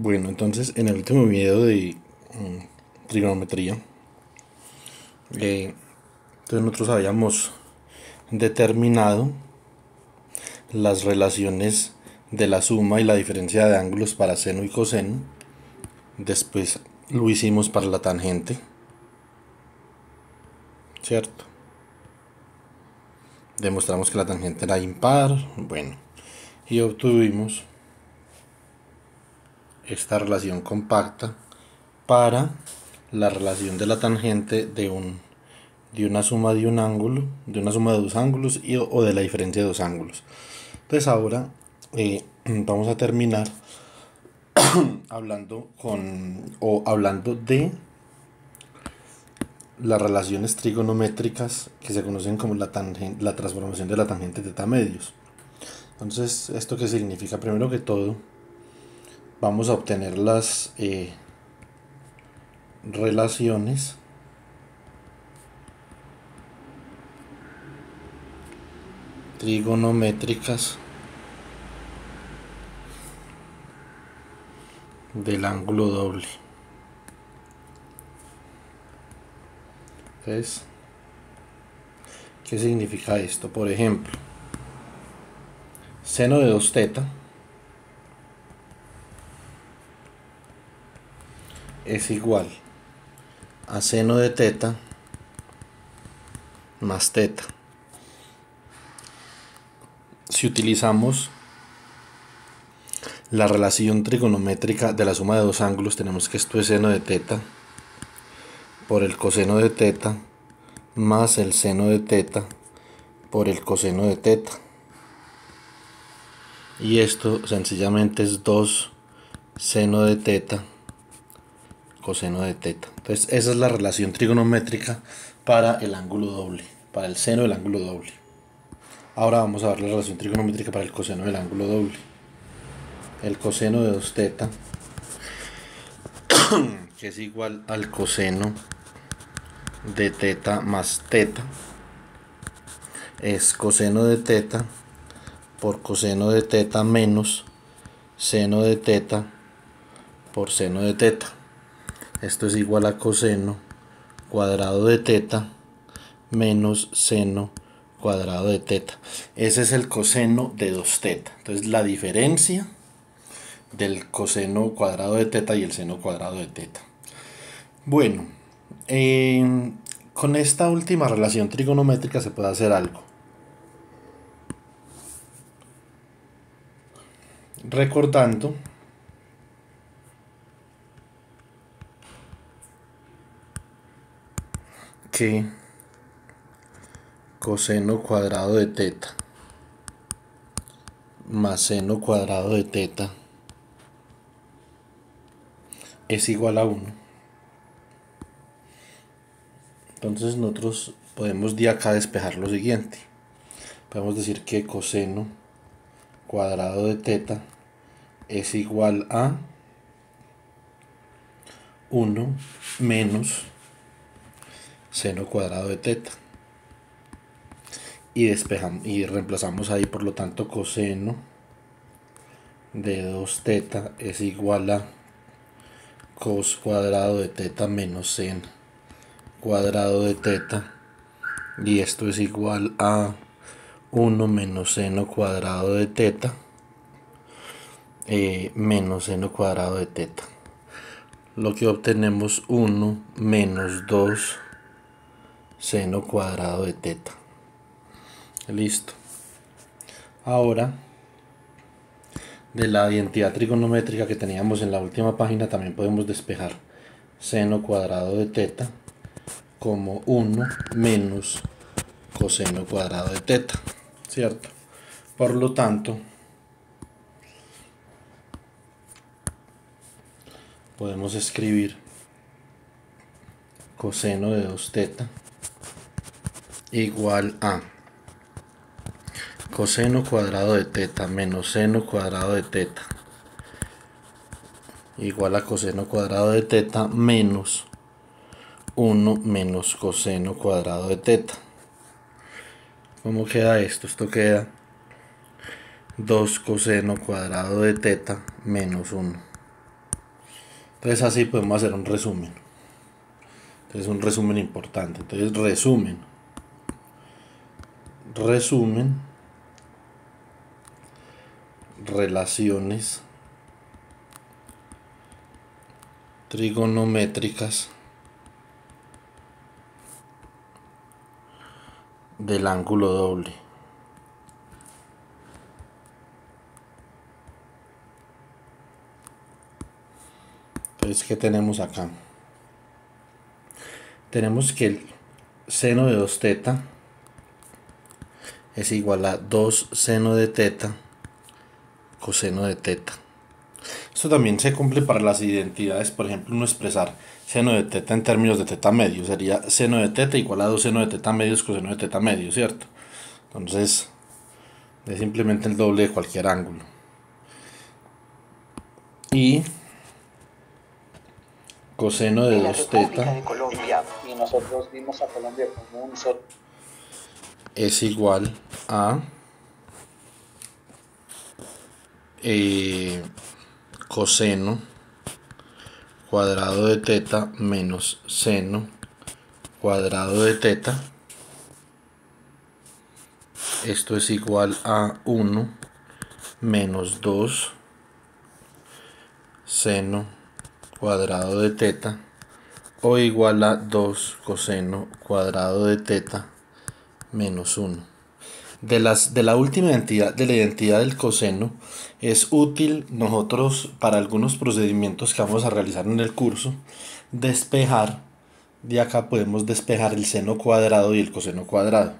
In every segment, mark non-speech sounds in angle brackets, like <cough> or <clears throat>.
Bueno, entonces en el último video de mm, trigonometría, eh, entonces nosotros habíamos determinado las relaciones de la suma y la diferencia de ángulos para seno y coseno. Después lo hicimos para la tangente. ¿Cierto? Demostramos que la tangente era impar. Bueno, y obtuvimos esta relación compacta para la relación de la tangente de, un, de una suma de un ángulo, de una suma de dos ángulos y, o de la diferencia de dos ángulos. Entonces ahora eh, vamos a terminar <clears throat> hablando con o hablando de las relaciones trigonométricas que se conocen como la, la transformación de la tangente de teta medios. Entonces, ¿esto que significa? Primero que todo, vamos a obtener las eh, relaciones trigonométricas del ángulo doble. ¿ves? ¿qué significa esto? Por ejemplo, seno de 2 teta es igual a seno de teta más teta. Si utilizamos la relación trigonométrica de la suma de dos ángulos, tenemos que esto es seno de teta por el coseno de teta más el seno de teta por el coseno de teta. Y esto sencillamente es 2 seno de teta coseno de teta. Entonces esa es la relación trigonométrica para el ángulo doble, para el seno del ángulo doble. Ahora vamos a ver la relación trigonométrica para el coseno del ángulo doble. El coseno de 2 teta, <coughs> que es igual al coseno de teta más teta, es coseno de teta por coseno de teta menos seno de teta por seno de teta. Esto es igual a coseno cuadrado de teta menos seno cuadrado de teta. Ese es el coseno de 2 teta. Entonces la diferencia del coseno cuadrado de teta y el seno cuadrado de teta. Bueno, eh, con esta última relación trigonométrica se puede hacer algo. Recordando coseno cuadrado de teta más seno cuadrado de teta es igual a 1. Entonces nosotros podemos de acá despejar lo siguiente. Podemos decir que coseno cuadrado de teta es igual a 1 menos seno cuadrado de teta. Y, despejamos, y reemplazamos ahí, por lo tanto, coseno de 2 teta es igual a cos cuadrado de teta menos seno cuadrado de teta. Y esto es igual a 1 menos seno cuadrado de teta eh, menos seno cuadrado de teta. Lo que obtenemos 1 menos 2 seno cuadrado de teta. Listo. Ahora, de la identidad trigonométrica que teníamos en la última página, también podemos despejar seno cuadrado de teta como 1 menos coseno cuadrado de teta, ¿cierto? Por lo tanto, podemos escribir coseno de 2 teta igual a coseno cuadrado de teta menos seno cuadrado de teta igual a coseno cuadrado de teta menos 1 menos coseno cuadrado de teta. ¿Cómo queda esto? Esto queda 2 coseno cuadrado de teta menos 1. Entonces así podemos hacer un resumen. Entonces un resumen importante. Entonces resumen resumen, relaciones trigonométricas del ángulo doble. Entonces, que tenemos acá? Tenemos que el seno de 2 teta es igual a 2 seno de teta coseno de teta. Esto también se cumple para las identidades, por ejemplo, uno expresar seno de teta en términos de teta medio, sería seno de teta igual a 2 seno de teta medio es coseno de teta medio, ¿cierto? Entonces, es simplemente el doble de cualquier ángulo. Y coseno de 2 teta. Colombia, y nosotros vimos a Colombia como un es igual a eh, coseno cuadrado de teta menos seno cuadrado de teta. Esto es igual a 1 menos 2 seno cuadrado de teta o igual a 2 coseno cuadrado de teta menos 1. De, las, de la última identidad, de la identidad del coseno, es útil nosotros para algunos procedimientos que vamos a realizar en el curso, despejar, de acá podemos despejar el seno cuadrado y el coseno cuadrado.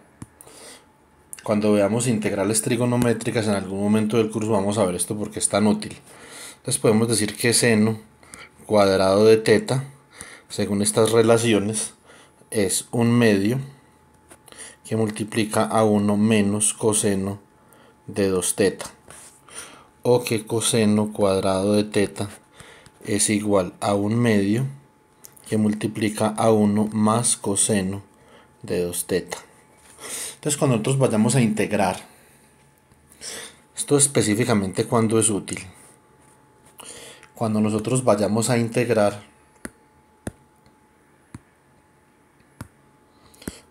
Cuando veamos integrales trigonométricas en algún momento del curso vamos a ver esto porque es tan útil. Entonces podemos decir que seno cuadrado de teta, según estas relaciones, es un medio que multiplica a 1 menos coseno de 2 teta. O que coseno cuadrado de teta es igual a un medio que multiplica a 1 más coseno de 2 teta. Entonces cuando nosotros vayamos a integrar, esto específicamente cuando es útil. Cuando nosotros vayamos a integrar,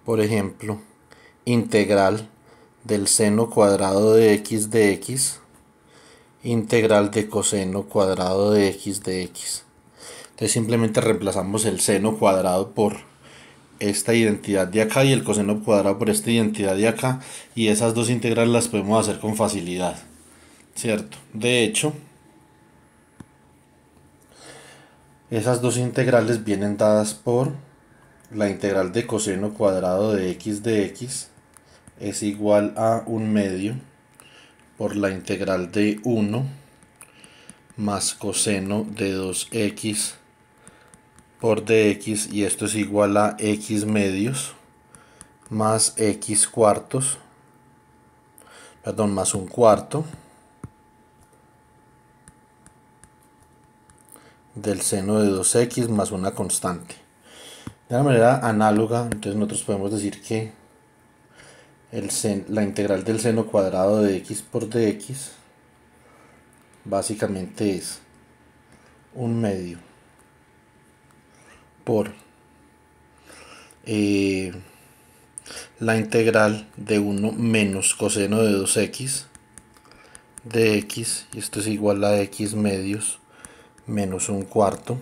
por ejemplo, integral del seno cuadrado de x de x, integral de coseno cuadrado de x de x. Entonces simplemente reemplazamos el seno cuadrado por esta identidad de acá y el coseno cuadrado por esta identidad de acá y esas dos integrales las podemos hacer con facilidad, ¿cierto? De hecho, esas dos integrales vienen dadas por la integral de coseno cuadrado de x de x es igual a un medio por la integral de 1 más coseno de 2x por dx y esto es igual a x medios más x cuartos perdón más un cuarto del seno de 2x más una constante de una manera análoga entonces nosotros podemos decir que la integral del seno cuadrado de x por dx básicamente es un medio por eh, la integral de 1 menos coseno de 2x de x y esto es igual a x medios menos un cuarto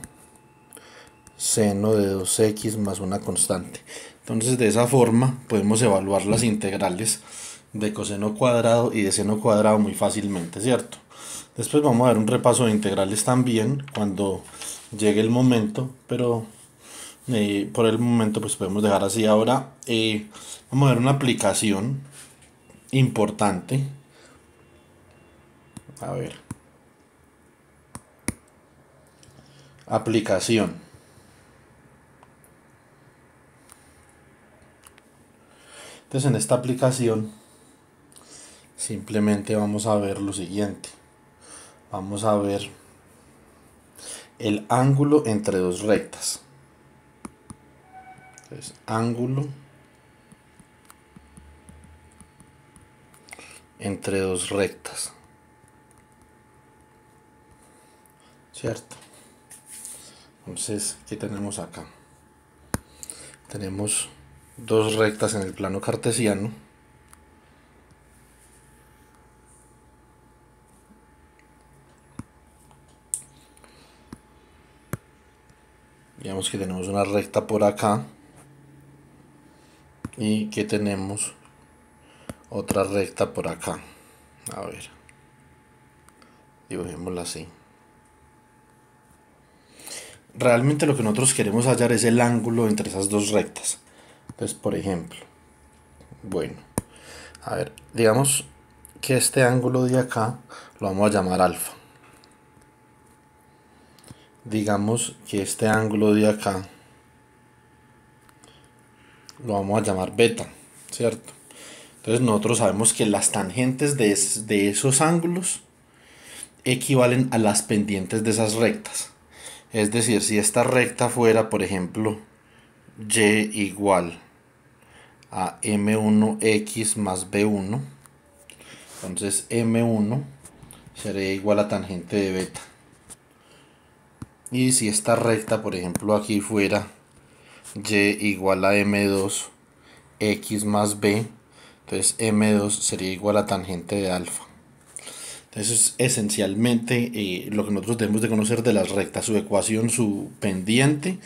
seno de 2x más una constante entonces de esa forma podemos evaluar las integrales de coseno cuadrado y de seno cuadrado muy fácilmente, ¿cierto? Después vamos a ver un repaso de integrales también cuando llegue el momento, pero eh, por el momento pues podemos dejar así. Ahora eh, vamos a ver una aplicación importante. A ver. Aplicación. en esta aplicación simplemente vamos a ver lo siguiente. Vamos a ver el ángulo entre dos rectas. Entonces ángulo entre dos rectas. ¿Cierto? Entonces, ¿qué tenemos acá? Tenemos dos rectas en el plano cartesiano. Digamos que tenemos una recta por acá y que tenemos otra recta por acá. A ver, dibujémosla así. Realmente lo que nosotros queremos hallar es el ángulo entre esas dos rectas. Entonces, por ejemplo, bueno, a ver, digamos que este ángulo de acá lo vamos a llamar alfa. Digamos que este ángulo de acá lo vamos a llamar beta, ¿cierto? Entonces nosotros sabemos que las tangentes de, esos ángulos equivalen a las pendientes de esas rectas. Es decir, si esta recta fuera, por ejemplo, y igual a m1x más b1. Entonces m1 sería igual a tangente de beta. Y si esta recta, por ejemplo, aquí fuera y igual a m2 x más b, entonces m2 sería igual a tangente de alfa. entonces es esencialmente eh, lo que nosotros debemos de conocer de las rectas, su ecuación, su pendiente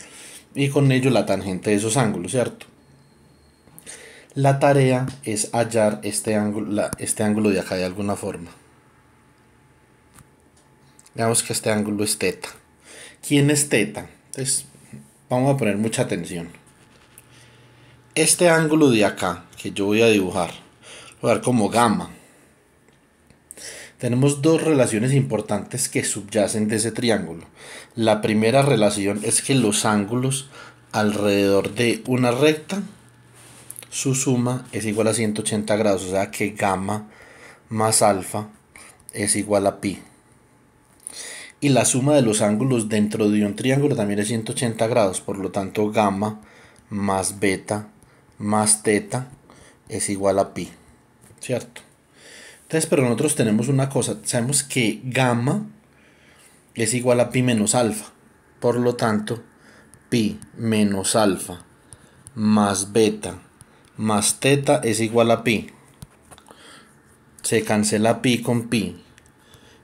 y con ello la tangente de esos ángulos, ¿cierto? La tarea es hallar este ángulo, este ángulo de acá de alguna forma. Veamos que este ángulo es teta. ¿Quién es teta? vamos a poner mucha atención. Este ángulo de acá, que yo voy a dibujar, voy a dar como gamma. Tenemos dos relaciones importantes que subyacen de ese triángulo. La primera relación es que los ángulos alrededor de una recta su suma es igual a 180 grados, o sea que gamma más alfa es igual a pi. Y la suma de los ángulos dentro de un triángulo también es 180 grados, por lo tanto gamma más beta más teta es igual a pi, ¿cierto? Entonces, pero nosotros tenemos una cosa, sabemos que gamma es igual a pi menos alfa, por lo tanto, pi menos alfa más beta más teta es igual a pi. Se cancela pi con pi.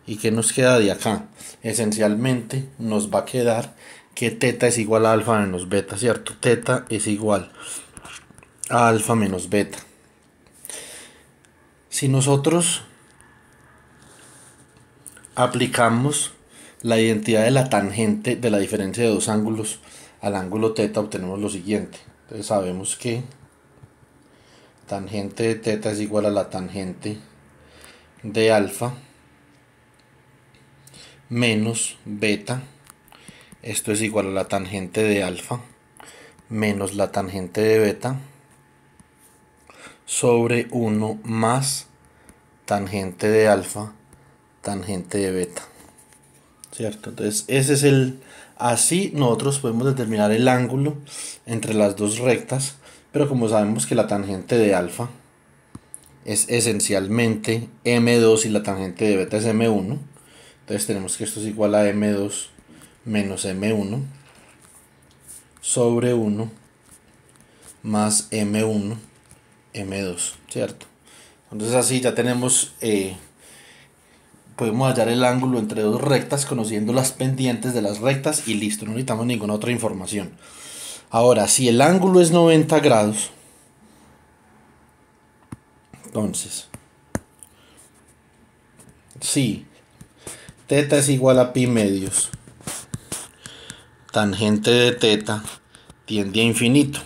¿Y qué nos queda de acá? Esencialmente nos va a quedar que teta es igual a alfa menos beta, ¿cierto? Teta es igual a alfa menos beta. Si nosotros aplicamos la identidad de la tangente de la diferencia de dos ángulos al ángulo teta, obtenemos lo siguiente. Entonces sabemos que tangente de teta es igual a la tangente de alfa menos beta. Esto es igual a la tangente de alfa menos la tangente de beta sobre 1 más tangente de alfa tangente de beta. ¿Cierto? Entonces ese es el... Así nosotros podemos determinar el ángulo entre las dos rectas pero como sabemos que la tangente de alfa es esencialmente m2 y la tangente de beta es m1, entonces tenemos que esto es igual a m2 menos m1 sobre 1 más m1 m2, ¿cierto? Entonces así ya tenemos, eh, podemos hallar el ángulo entre dos rectas conociendo las pendientes de las rectas y listo, no necesitamos ninguna otra información. Ahora, si el ángulo es 90 grados, entonces, si teta es igual a pi medios, tangente de teta tiende a infinito.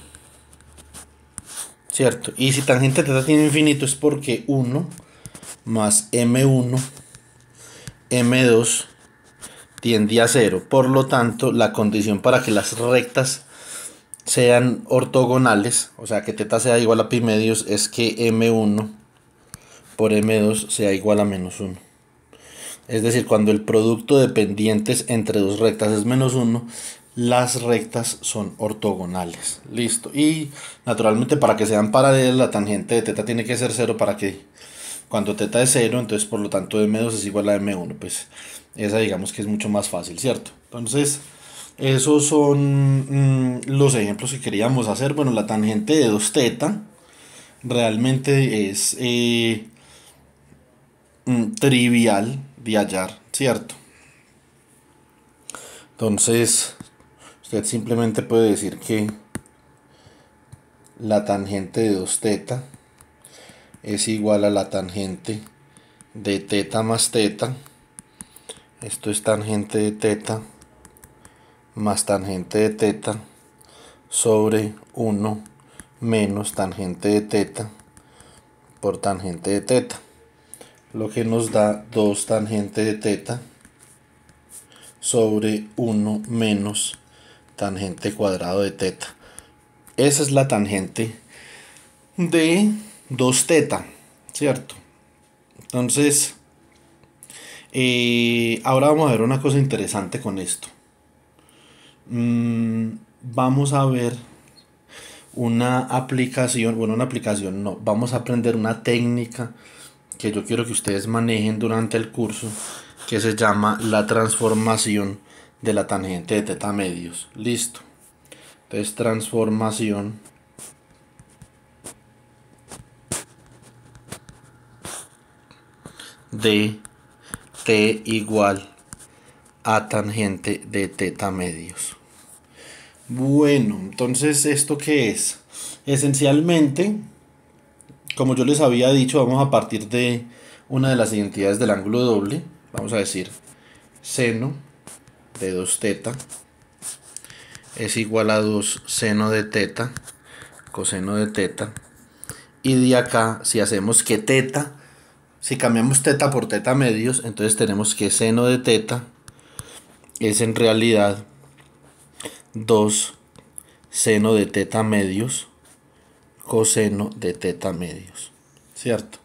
¿Cierto? Y si tangente de teta tiene infinito es porque 1 más m1, m2 tiende a 0. Por lo tanto, la condición para que las rectas sean ortogonales, o sea, que teta sea igual a pi medios, es que m1 por m2 sea igual a menos 1. Es decir, cuando el producto de pendientes entre dos rectas es menos 1, las rectas son ortogonales. Listo. Y naturalmente para que sean paralelas, la tangente de teta tiene que ser 0 para que cuando teta es 0, entonces por lo tanto m2 es igual a m1. Pues esa digamos que es mucho más fácil, ¿cierto? Entonces... Esos son mm, los ejemplos que queríamos hacer. Bueno, la tangente de 2 teta realmente es eh, mm, trivial de hallar, ¿cierto? Entonces, usted simplemente puede decir que la tangente de 2 teta es igual a la tangente de teta más teta. Esto es tangente de teta más tangente de teta sobre 1 menos tangente de teta por tangente de teta. Lo que nos da 2 tangente de teta sobre 1 menos tangente cuadrado de teta. Esa es la tangente de 2 teta, ¿cierto? Entonces, eh, ahora vamos a ver una cosa interesante con esto. Mm, vamos a ver una aplicación, bueno, una aplicación no, vamos a aprender una técnica que yo quiero que ustedes manejen durante el curso que se llama la transformación de la tangente de teta medios. Listo. Entonces, transformación de t igual a tangente de teta medios. Bueno, entonces, ¿esto qué es? Esencialmente, como yo les había dicho, vamos a partir de una de las identidades del ángulo doble. Vamos a decir, seno de 2 teta es igual a 2 seno de teta, coseno de teta. Y de acá, si hacemos que teta, si cambiamos teta por teta medios, entonces tenemos que seno de teta es en realidad 2 seno de teta medios coseno de teta medios. ¿Cierto?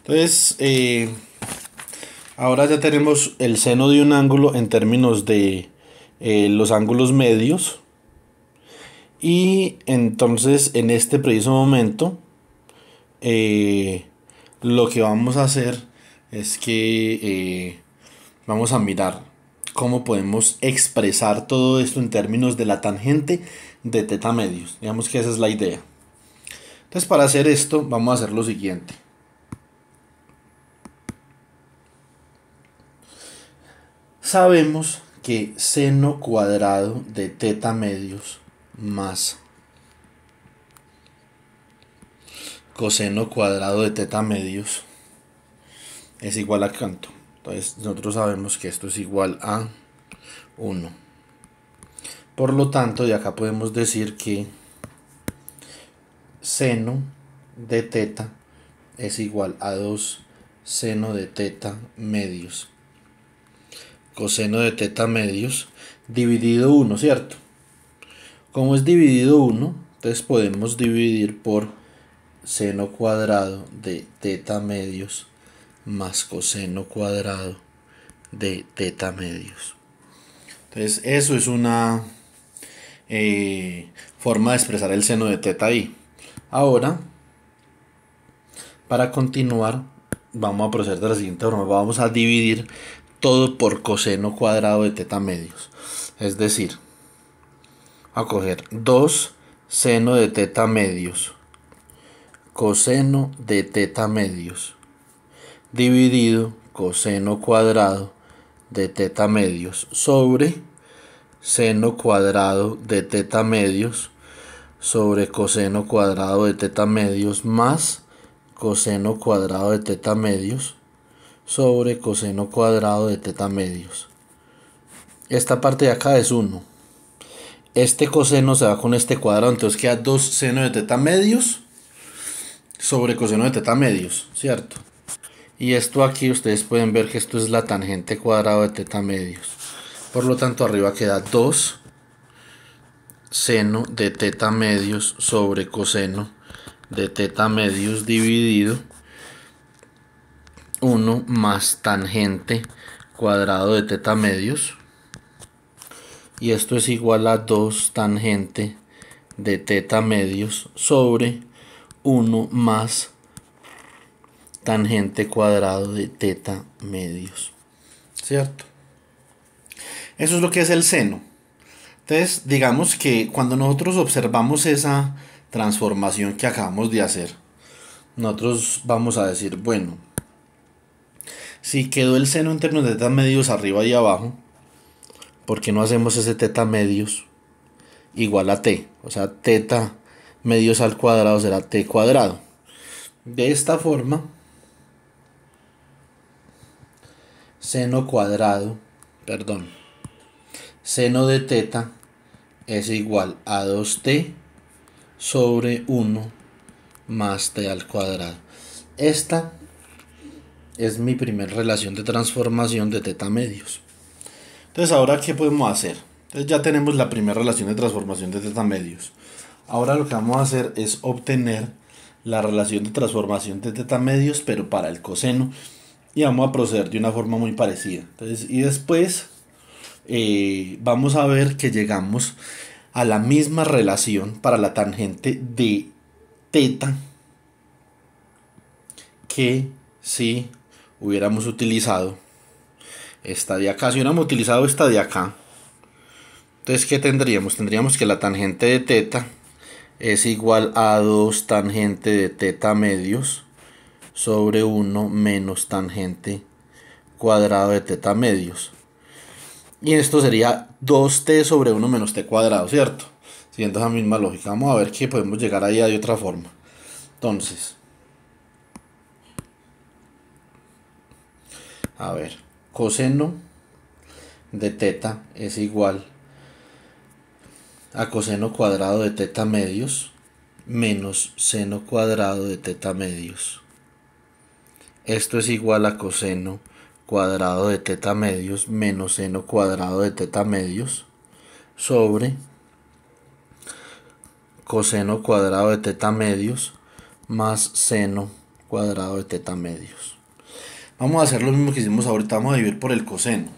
Entonces, eh, ahora ya tenemos el seno de un ángulo en términos de eh, los ángulos medios. Y entonces, en este preciso momento, eh, lo que vamos a hacer es que vamos a mirar cómo podemos expresar todo esto en términos de la tangente de teta medios. Digamos que esa es la idea. Entonces para hacer esto vamos a hacer lo siguiente. Sabemos que seno cuadrado de teta medios más coseno cuadrado de teta medios es igual a canto. Entonces pues, nosotros sabemos que esto es igual a 1. Por lo tanto, de acá podemos decir que seno de teta es igual a 2 seno de teta medios. Coseno de teta medios dividido 1, ¿cierto? Como es dividido 1, entonces podemos dividir por seno cuadrado de teta medios más coseno cuadrado de teta medios. Entonces eso es una eh, forma de expresar el seno de teta y Ahora, para continuar, vamos a proceder de la siguiente forma. Vamos a dividir todo por coseno cuadrado de teta medios. Es decir, a coger 2 seno de teta medios. Coseno de teta medios dividido coseno cuadrado de teta medios sobre seno cuadrado de teta medios sobre coseno cuadrado de teta medios más coseno cuadrado de teta medios sobre coseno cuadrado de teta medios. Esta parte de acá es 1. Este coseno se va con este cuadrado, entonces queda 2 seno de teta medios sobre coseno de teta medios, ¿cierto? Y esto aquí ustedes pueden ver que esto es la tangente cuadrada de teta medios. Por lo tanto arriba queda 2 seno de teta medios sobre coseno de teta medios dividido 1 más tangente cuadrado de teta medios y esto es igual a 2 tangente de teta medios sobre 1 más tangente cuadrado de teta medios. ¿Cierto? Eso es lo que es el seno. Entonces, digamos que cuando nosotros observamos esa transformación que acabamos de hacer, nosotros vamos a decir, bueno, si quedó el seno en términos de teta medios arriba y abajo, ¿por qué no hacemos ese teta medios igual a t? O sea, teta medios al cuadrado será t cuadrado. De esta forma, seno cuadrado, perdón, seno de teta es igual a 2t sobre 1 más t al cuadrado. Esta es mi primera relación de transformación de teta medios. Entonces, ahora, ¿qué podemos hacer? Entonces, ya tenemos la primera relación de transformación de teta medios. Ahora lo que vamos a hacer es obtener la relación de transformación de teta medios, pero para el coseno y vamos a proceder de una forma muy parecida. y después eh, vamos a ver que llegamos a la misma relación para la tangente de teta que si hubiéramos utilizado esta de acá. Si hubiéramos utilizado esta de acá, entonces ¿qué tendríamos? Tendríamos que la tangente de teta es igual a 2 tangente de teta medios sobre 1 menos tangente cuadrado de teta medios. Y esto sería 2t sobre 1 menos t cuadrado, ¿cierto? Siguiendo esa misma lógica, vamos a ver que podemos llegar ahí de otra forma. Entonces, a ver, coseno de teta es igual a coseno cuadrado de teta medios menos seno cuadrado de teta medios. Esto es igual a coseno cuadrado de teta medios menos seno cuadrado de teta medios sobre coseno cuadrado de teta medios más seno cuadrado de teta medios. Vamos a hacer lo mismo que hicimos ahorita, vamos a dividir por el coseno.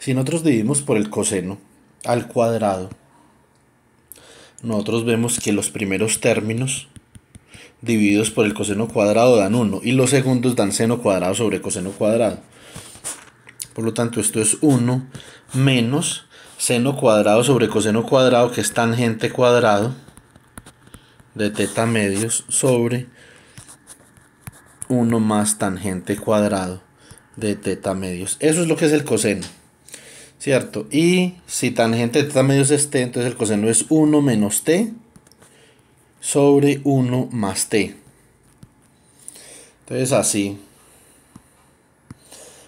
Si nosotros dividimos por el coseno al cuadrado, nosotros vemos que los primeros términos divididos por el coseno cuadrado dan 1 y los segundos dan seno cuadrado sobre coseno cuadrado. Por lo tanto, esto es 1 menos seno cuadrado sobre coseno cuadrado, que es tangente cuadrado de teta medios sobre 1 más tangente cuadrado de teta medios. Eso es lo que es el coseno, ¿cierto? Y si tangente de teta medios es t, entonces el coseno es 1 menos t sobre 1 más t. Entonces así,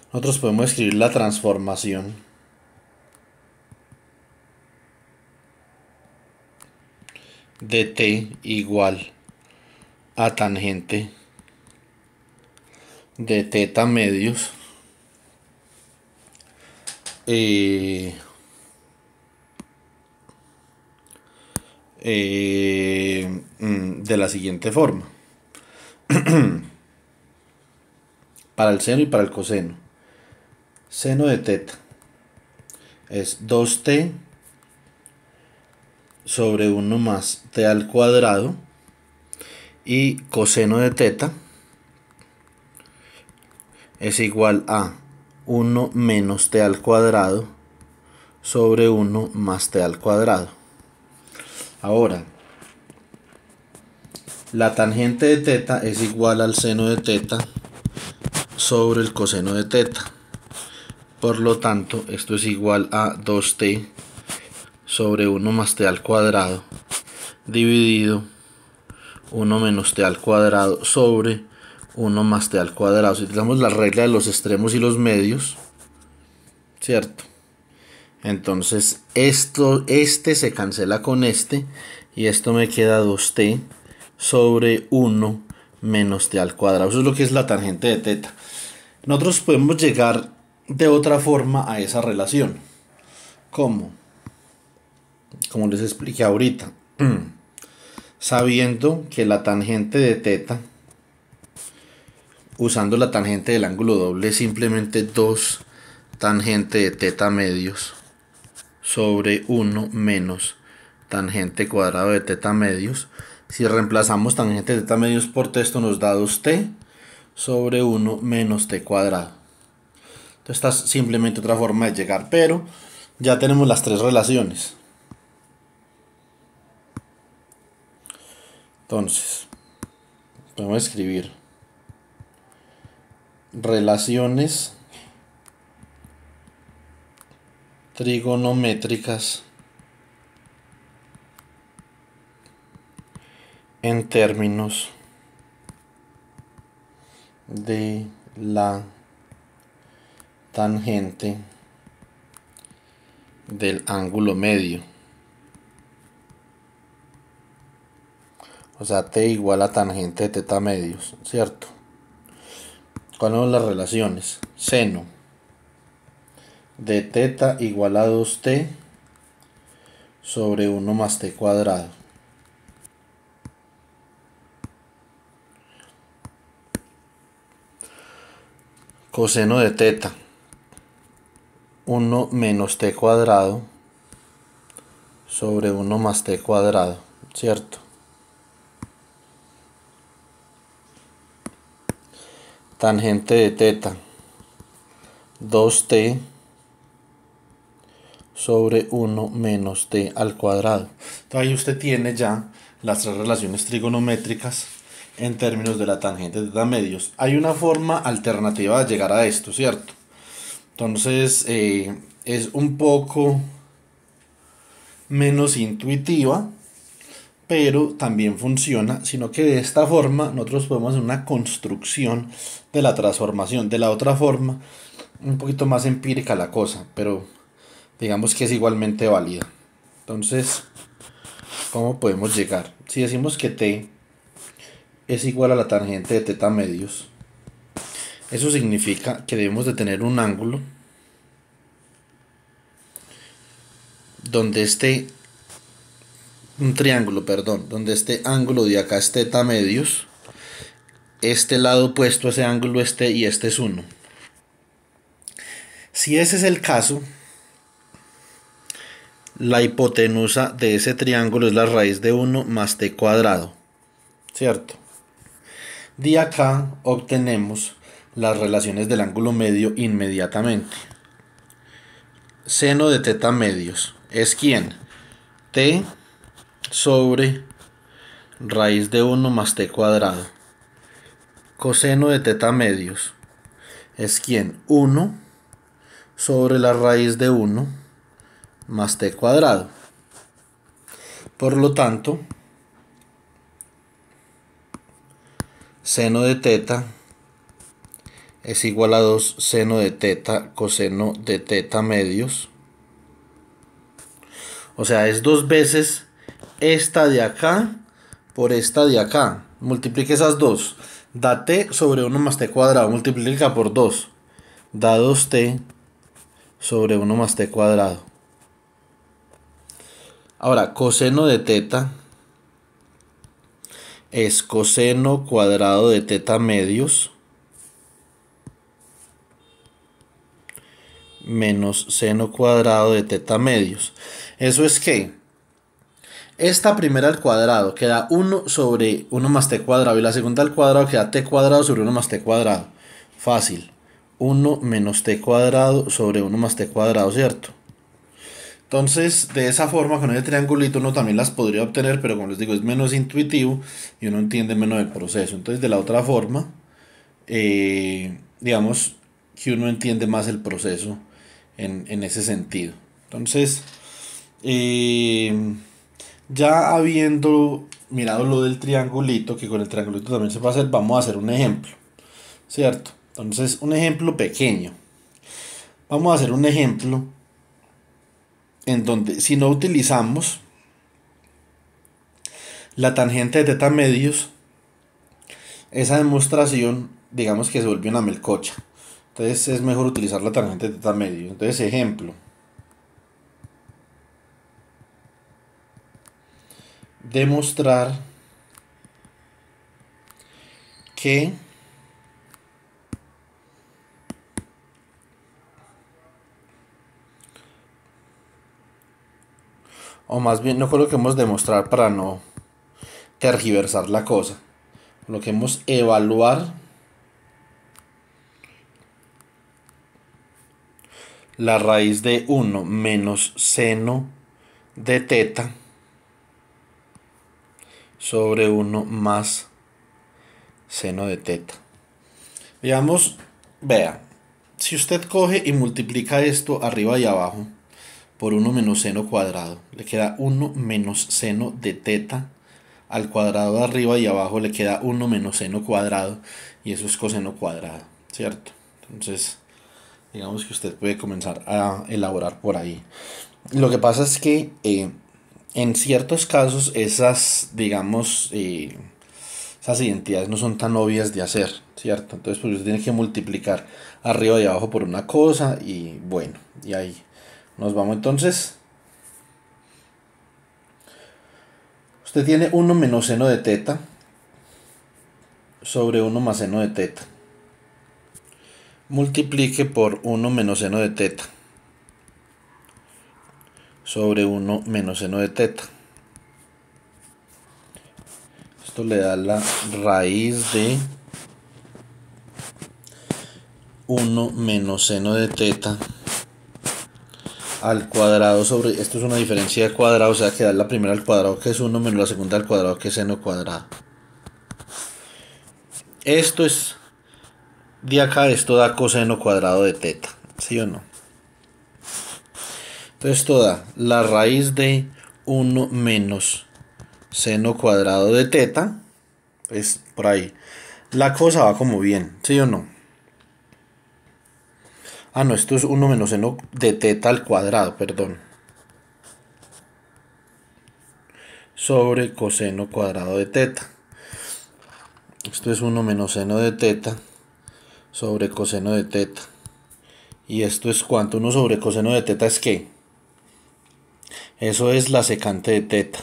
nosotros podemos escribir la transformación. de t igual a tangente de teta medios eh, Eh, mm, de la siguiente forma. <clears throat> para el seno y para el coseno. Seno de teta es 2t sobre 1 más t al cuadrado y coseno de teta es igual a 1 menos t al cuadrado sobre 1 más t al cuadrado. Ahora, la tangente de teta es igual al seno de teta sobre el coseno de teta. Por lo tanto, esto es igual a 2t sobre 1 más t al cuadrado dividido 1 menos t al cuadrado sobre 1 más t al cuadrado. Si utilizamos la regla de los extremos y los medios, ¿cierto? Entonces, esto, este se cancela con este. Y esto me queda 2t sobre 1 menos t al cuadrado. Eso es lo que es la tangente de teta. Nosotros podemos llegar de otra forma a esa relación. ¿Cómo? Como les expliqué ahorita. <clears throat> Sabiendo que la tangente de teta, usando la tangente del ángulo doble, es simplemente 2 tangente de teta medios sobre 1 menos tangente cuadrado de teta medios. Si reemplazamos tangente de teta medios por t, esto nos da 2t sobre 1 menos t cuadrado. Entonces esta es simplemente otra forma de llegar, pero ya tenemos las tres relaciones. Entonces, a escribir relaciones trigonométricas en términos de la tangente del ángulo medio. O sea, t igual a tangente de teta medios, ¿cierto? ¿Cuáles son las relaciones? Seno de teta igual a 2t sobre 1 más t cuadrado. Coseno de teta. 1 menos t cuadrado sobre 1 más t cuadrado, ¿cierto? Tangente de teta. 2t sobre 1 menos t al cuadrado. Entonces ahí usted tiene ya las tres relaciones trigonométricas en términos de la tangente de medios. Hay una forma alternativa de llegar a esto, ¿cierto? Entonces eh, es un poco menos intuitiva, pero también funciona, sino que de esta forma nosotros podemos hacer una construcción de la transformación. De la otra forma, un poquito más empírica la cosa, pero digamos que es igualmente válida. Entonces, ¿cómo podemos llegar? Si decimos que t es igual a la tangente de teta medios, eso significa que debemos de tener un ángulo donde este un triángulo, perdón, donde este ángulo de acá es teta medios, este lado opuesto a ese ángulo este y este es 1. Si ese es el caso, la hipotenusa de ese triángulo es la raíz de 1 más t cuadrado. ¿Cierto? De acá obtenemos las relaciones del ángulo medio inmediatamente. Seno de teta medios es quién? t sobre raíz de 1 más t cuadrado. Coseno de teta medios es quién? 1 sobre la raíz de 1 más t cuadrado. Por lo tanto, seno de teta es igual a 2 seno de teta coseno de teta medios. O sea, es dos veces esta de acá por esta de acá. Multiplique esas dos. Da t sobre 1 más t cuadrado. Multiplica por 2. Da 2t sobre 1 más t cuadrado. Ahora, coseno de teta es coseno cuadrado de teta medios menos seno cuadrado de teta medios. Eso es que esta primera al cuadrado queda 1 sobre 1 más t cuadrado y la segunda al cuadrado queda t cuadrado sobre 1 más t cuadrado. Fácil. 1 menos t cuadrado sobre 1 más t cuadrado, ¿cierto? Entonces, de esa forma, con ese triangulito uno también las podría obtener, pero como les digo, es menos intuitivo y uno entiende menos el proceso. Entonces, de la otra forma, eh, digamos que uno entiende más el proceso en, ese sentido. Entonces, eh, ya habiendo mirado lo del triangulito, que con el triangulito también se puede hacer, vamos a hacer un ejemplo, ¿cierto? Entonces, un ejemplo pequeño. Vamos a hacer un ejemplo en donde si no utilizamos la tangente de teta medios, esa demostración, digamos que se vuelve una melcocha. Entonces es mejor utilizar la tangente de teta medios. Entonces, ejemplo. Demostrar que o más bien no hemos demostrar para no tergiversar la cosa. lo que hemos evaluar la raíz de 1 menos seno de teta sobre 1 más seno de teta. Veamos, vea, si usted coge y multiplica esto arriba y abajo, por 1 menos seno cuadrado. Le queda 1 menos seno de teta al cuadrado de arriba y abajo le queda 1 menos seno cuadrado y eso es coseno cuadrado, ¿cierto? Entonces, digamos que usted puede comenzar a elaborar por ahí. Lo que pasa es que eh, en ciertos casos esas, digamos, eh, esas identidades no son tan obvias de hacer, ¿cierto? Entonces, pues usted tiene que multiplicar arriba y abajo por una cosa y bueno, y ahí nos vamos entonces. Usted tiene 1 menos seno de teta sobre 1 más seno de teta. Multiplique por 1 menos seno de teta sobre 1 menos seno de teta. Esto le da la raíz de 1 menos seno de teta al cuadrado sobre. Esto es una diferencia de cuadrado, o sea que da la primera al cuadrado que es 1 menos la segunda al cuadrado que es seno cuadrado. Esto es. De acá esto da coseno cuadrado de teta. ¿Sí o no? Entonces esto da la raíz de 1 menos seno cuadrado de teta. Es por ahí. La cosa va como bien, ¿sí o no? Ah, no, esto es 1 menos seno de teta al cuadrado, perdón. Sobre coseno cuadrado de teta. Esto es 1 menos seno de teta sobre coseno de teta. ¿Y esto es cuánto? 1 sobre coseno de teta es qué? Eso es la secante de teta.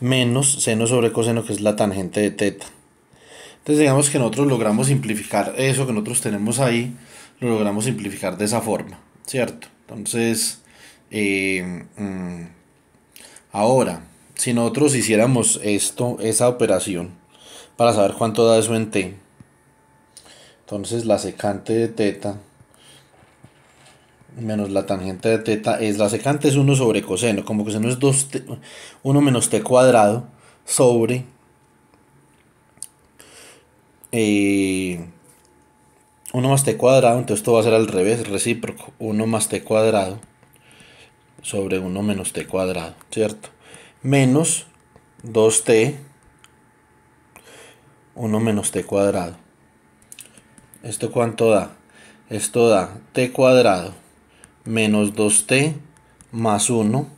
Menos seno sobre coseno que es la tangente de teta. Entonces digamos que nosotros logramos simplificar eso que nosotros tenemos ahí lo logramos simplificar de esa forma, ¿cierto? Entonces, eh, mm, ahora, si nosotros hiciéramos esto, esa operación, para saber cuánto da eso en t, entonces la secante de teta menos la tangente de teta es la secante es 1 sobre coseno, como coseno es 2 1 menos t cuadrado sobre eh, 1 más t cuadrado, entonces esto va a ser al revés, recíproco. 1 más t cuadrado sobre 1 menos t cuadrado, ¿cierto? Menos 2t, 1 menos t cuadrado. ¿Esto cuánto da? Esto da t cuadrado menos 2t más 1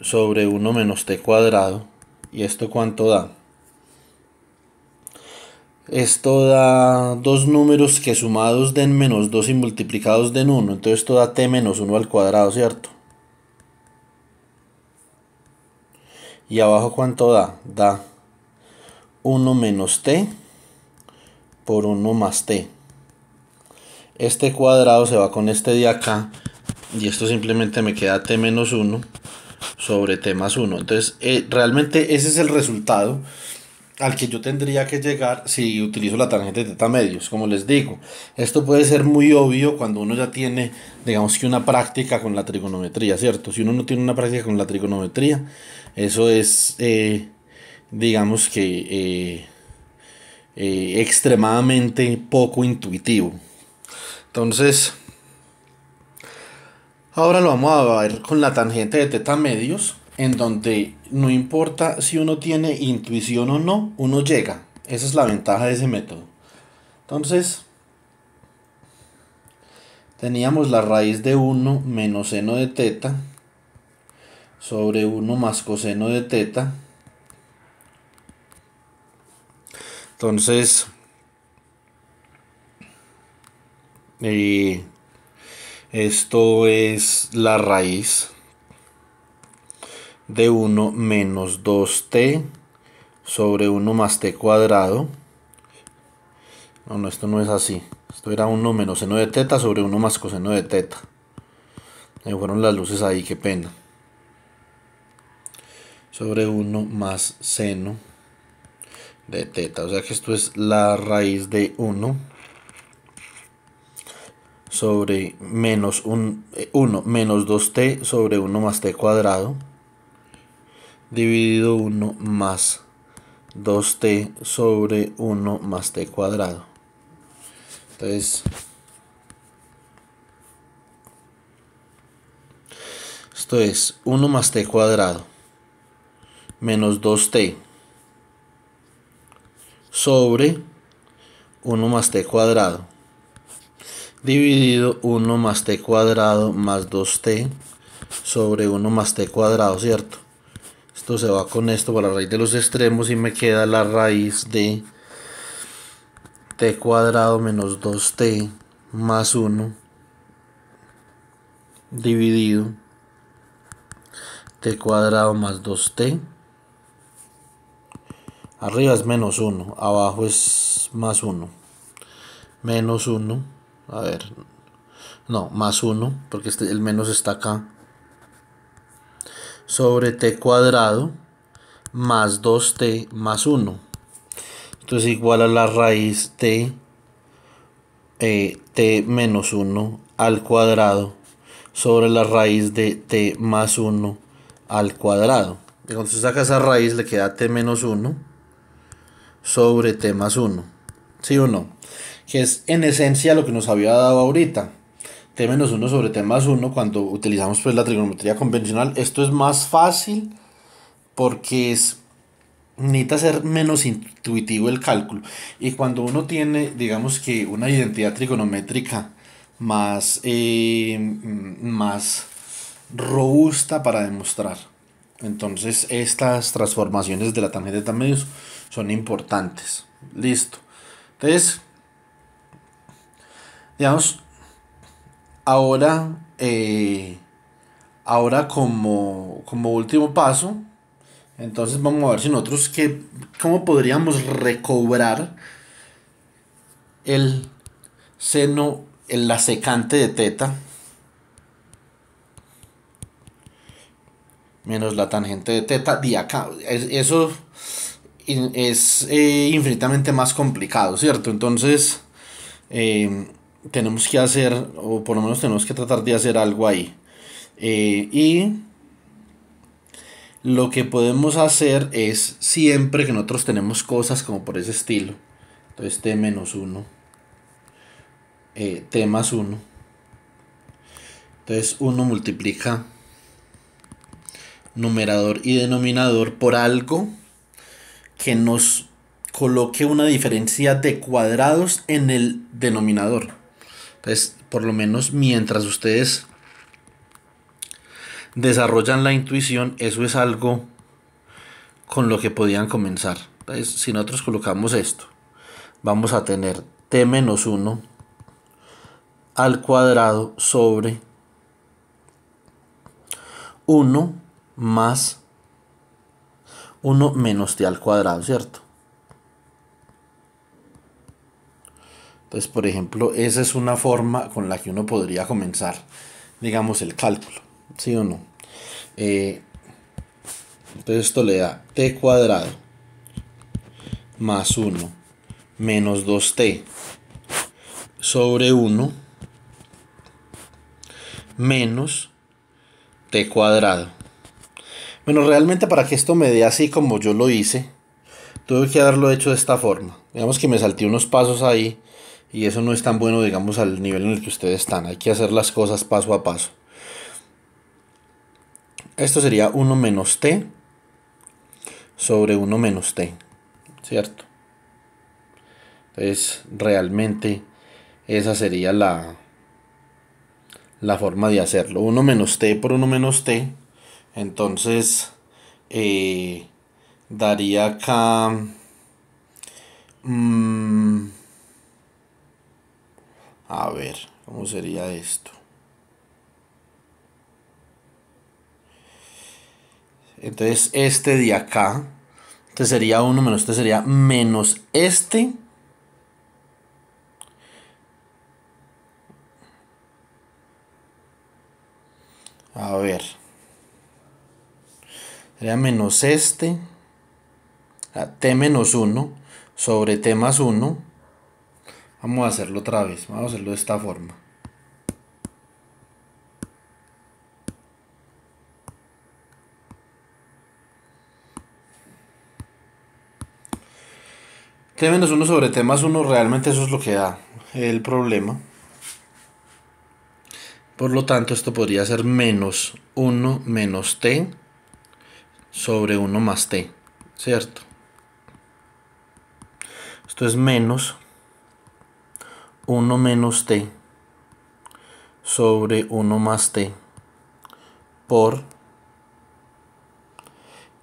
sobre 1 menos t cuadrado. ¿Y esto cuánto da? Esto da dos números que sumados den menos 2 y multiplicados den 1. Entonces esto da t menos 1 al cuadrado, ¿cierto? Y abajo cuánto da? Da 1 menos t por 1 más t. Este cuadrado se va con este de acá y esto simplemente me queda t menos 1 sobre t más 1. Entonces eh, realmente ese es el resultado al que yo tendría que llegar si utilizo la tangente de teta medios, como les digo. Esto puede ser muy obvio cuando uno ya tiene, digamos que una práctica con la trigonometría, ¿cierto? Si uno no tiene una práctica con la trigonometría, eso es, eh, digamos que, eh, eh, extremadamente poco intuitivo. Entonces, ahora lo vamos a ver con la tangente de teta medios en donde no importa si uno tiene intuición o no, uno llega. Esa es la ventaja de ese método. Entonces, teníamos la raíz de 1 menos seno de teta sobre 1 más coseno de teta. Entonces, Y eh, esto es la raíz de 1 menos 2t sobre 1 más t cuadrado. No, no, esto no es así. Esto era 1 menos seno de teta sobre 1 más coseno de teta. Me fueron las luces ahí, qué pena. Sobre 1 más seno de teta. O sea que esto es la raíz de 1 sobre menos 1 eh, menos 2t sobre 1 más t cuadrado dividido 1 más 2t sobre 1 más t cuadrado. Entonces, esto es 1 más t cuadrado menos 2t sobre 1 más t cuadrado dividido 1 más t cuadrado más 2t sobre 1 más t cuadrado, ¿cierto? se va con esto por la raíz de los extremos y me queda la raíz de t cuadrado menos 2t más 1 dividido t cuadrado más 2t arriba es menos 1 abajo es más 1 menos 1 a ver no más 1 porque este, el menos está acá sobre t cuadrado más 2t más 1. es igual a la raíz de eh, t menos 1 al cuadrado sobre la raíz de t más 1 al cuadrado. Entonces se saca esa raíz le queda t menos 1 sobre t más 1. ¿Sí o no? Que es en esencia lo que nos había dado ahorita t menos 1 sobre t más 1 cuando utilizamos pues la trigonometría convencional. Esto es más fácil porque es necesita ser menos intuitivo el cálculo. Y cuando uno tiene, digamos que una identidad trigonométrica más, eh, mm, más robusta para demostrar. Entonces estas transformaciones de la tangente de medios son importantes. Listo. Entonces, digamos, Ahora, eh, ahora como, último paso, entonces vamos a ver si nosotros que, cómo podríamos recobrar el seno, en la secante de teta menos la tangente de teta de acá. eso es eh, infinitamente más complicado, ¿cierto? Entonces, eh, tenemos que hacer, o por lo menos tenemos que tratar de hacer algo ahí. Eh, y lo que podemos hacer es siempre que nosotros tenemos cosas como por ese estilo. Entonces t menos 1. Eh, t más 1. Entonces uno multiplica numerador y denominador por algo que nos coloque una diferencia de cuadrados en el denominador. Entonces, por lo menos mientras ustedes desarrollan la intuición, eso es algo con lo que podían comenzar. Entonces, pues, si nosotros colocamos esto, vamos a tener t menos 1 al cuadrado sobre 1 más 1 menos t al cuadrado, ¿cierto? Entonces, por ejemplo, esa es una forma con la que uno podría comenzar, digamos, el cálculo, ¿sí o no? Eh, entonces esto le da t cuadrado más 1 menos 2t sobre 1 menos t cuadrado. Bueno, realmente para que esto me dé así como yo lo hice, tuve que haberlo hecho de esta forma. Digamos que me salté unos pasos ahí y eso no es tan bueno, digamos, al nivel en el que ustedes están. Hay que hacer las cosas paso a paso. Esto sería 1 menos t sobre 1 menos t, ¿cierto? Entonces, realmente esa sería la, la forma de hacerlo. 1 menos t por 1 menos t. Entonces, eh, daría acá... Mm, a ver, ¿cómo sería esto? Entonces este de acá, este sería 1 menos este sería menos este. A ver. Sería menos este. T menos 1 sobre T más 1 Vamos a hacerlo otra vez, vamos a hacerlo de esta forma. T menos 1 sobre T más 1 realmente eso es lo que da el problema. Por lo tanto, esto podría ser menos 1 menos T sobre 1 más T, ¿cierto? Esto es menos 1 menos t sobre 1 más t por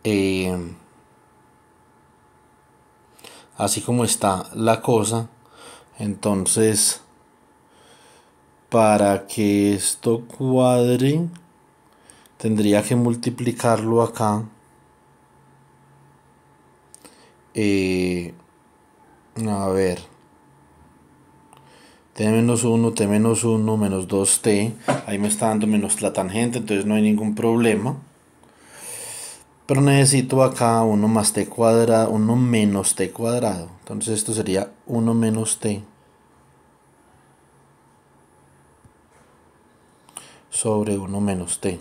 em, así como está la cosa entonces para que esto cuadre tendría que multiplicarlo acá eh, a ver t menos 1, t menos 1, menos 2t, ahí me está dando menos la tangente, entonces no hay ningún problema. Pero necesito acá 1 más t cuadrado, 1 menos t cuadrado, entonces esto sería 1 menos t sobre 1 menos t.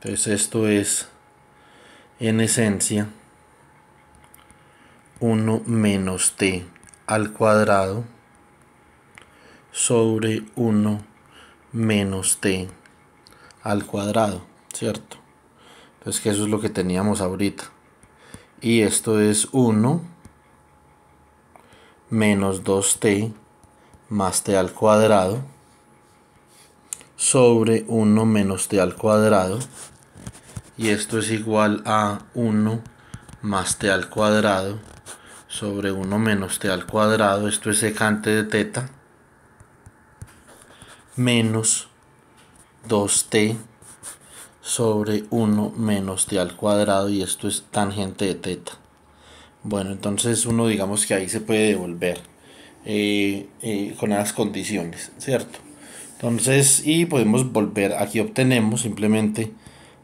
Entonces esto es, en esencia, 1 menos t al cuadrado sobre 1 menos t al cuadrado, ¿cierto? Entonces que eso es lo que teníamos ahorita. Y esto es 1 menos 2t más t al cuadrado sobre 1 menos t al cuadrado. Y esto es igual a 1 más t al cuadrado sobre 1 menos t al cuadrado, esto es secante de teta, menos 2t sobre 1 menos t al cuadrado y esto es tangente de teta. Bueno, entonces uno digamos que ahí se puede devolver eh, eh, con las condiciones, ¿cierto? Entonces, y podemos volver, aquí obtenemos simplemente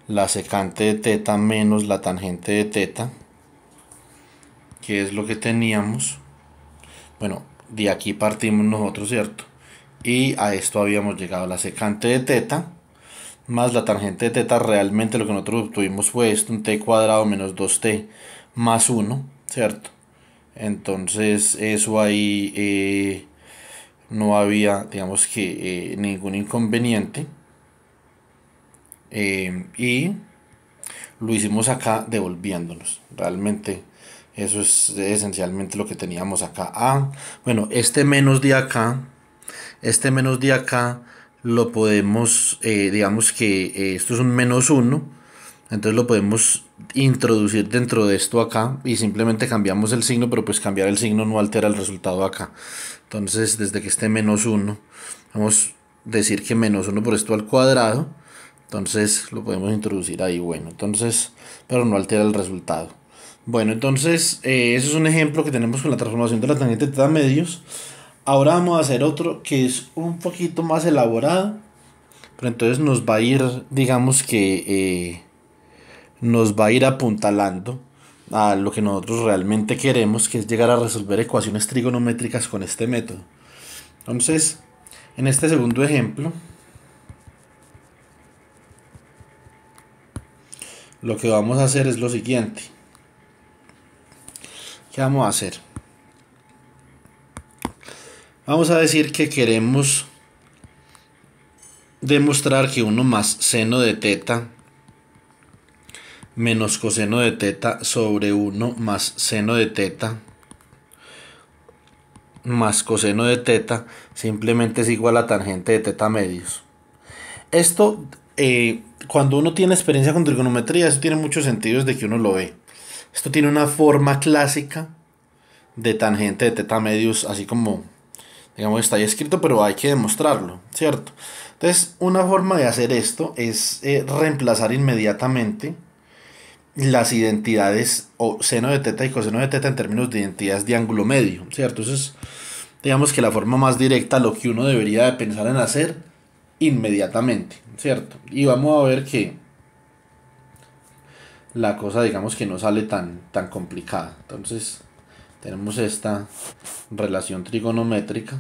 la secante de teta menos la tangente de teta que es lo que teníamos. Bueno, de aquí partimos nosotros, ¿cierto? Y a esto habíamos llegado, la secante de teta más la tangente de teta, realmente lo que nosotros obtuvimos fue esto, un t cuadrado menos 2t más 1, ¿cierto? Entonces eso ahí eh, no había, digamos que, eh, ningún inconveniente. Eh, y lo hicimos acá devolviéndonos. Realmente eso es esencialmente lo que teníamos acá. Ah, bueno, este menos de acá, este menos de acá lo podemos, eh, digamos que eh, esto es un menos 1. Entonces lo podemos introducir dentro de esto acá y simplemente cambiamos el signo, pero pues cambiar el signo no altera el resultado acá. Entonces desde que esté menos 1, vamos a decir que menos 1 por esto al cuadrado. Entonces lo podemos introducir ahí, bueno, entonces, pero no altera el resultado. Bueno, entonces, eh, ese es un ejemplo que tenemos con la transformación de la tangente de teta medios. Ahora vamos a hacer otro que es un poquito más elaborado, pero entonces nos va a ir, digamos que, eh, nos va a ir apuntalando a lo que nosotros realmente queremos, que es llegar a resolver ecuaciones trigonométricas con este método. Entonces, en este segundo ejemplo, lo que vamos a hacer es lo siguiente. ¿Qué vamos a hacer? Vamos a decir que queremos demostrar que 1 más seno de teta menos coseno de teta sobre 1 más seno de teta más coseno de teta simplemente es igual a tangente de teta medios. Esto, eh, cuando uno tiene experiencia con trigonometría, eso tiene muchos sentidos de que uno lo ve. Esto tiene una forma clásica de tangente de teta medios, así como, digamos, está ahí escrito, pero hay que demostrarlo, ¿cierto? Entonces, una forma de hacer esto es eh, reemplazar inmediatamente las identidades o seno de teta y coseno de teta en términos de identidades de ángulo medio, ¿cierto? entonces es, digamos que la forma más directa, lo que uno debería de pensar en hacer inmediatamente, ¿cierto? Y vamos a ver que la cosa digamos que no sale tan, tan complicada. Entonces tenemos esta relación trigonométrica.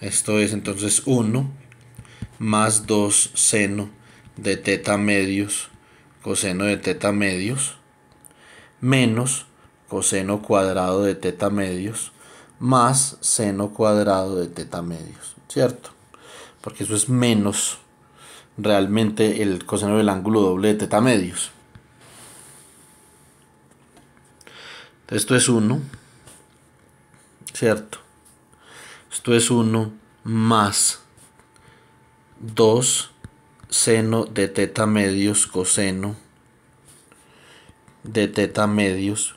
Esto es entonces 1 más 2 seno de teta medios coseno de teta medios menos coseno cuadrado de teta medios más seno cuadrado de teta medios, ¿cierto? Porque eso es menos realmente el coseno del ángulo doble de teta medios. Esto es 1, ¿cierto? Esto es 1 más 2 seno de teta medios coseno de teta medios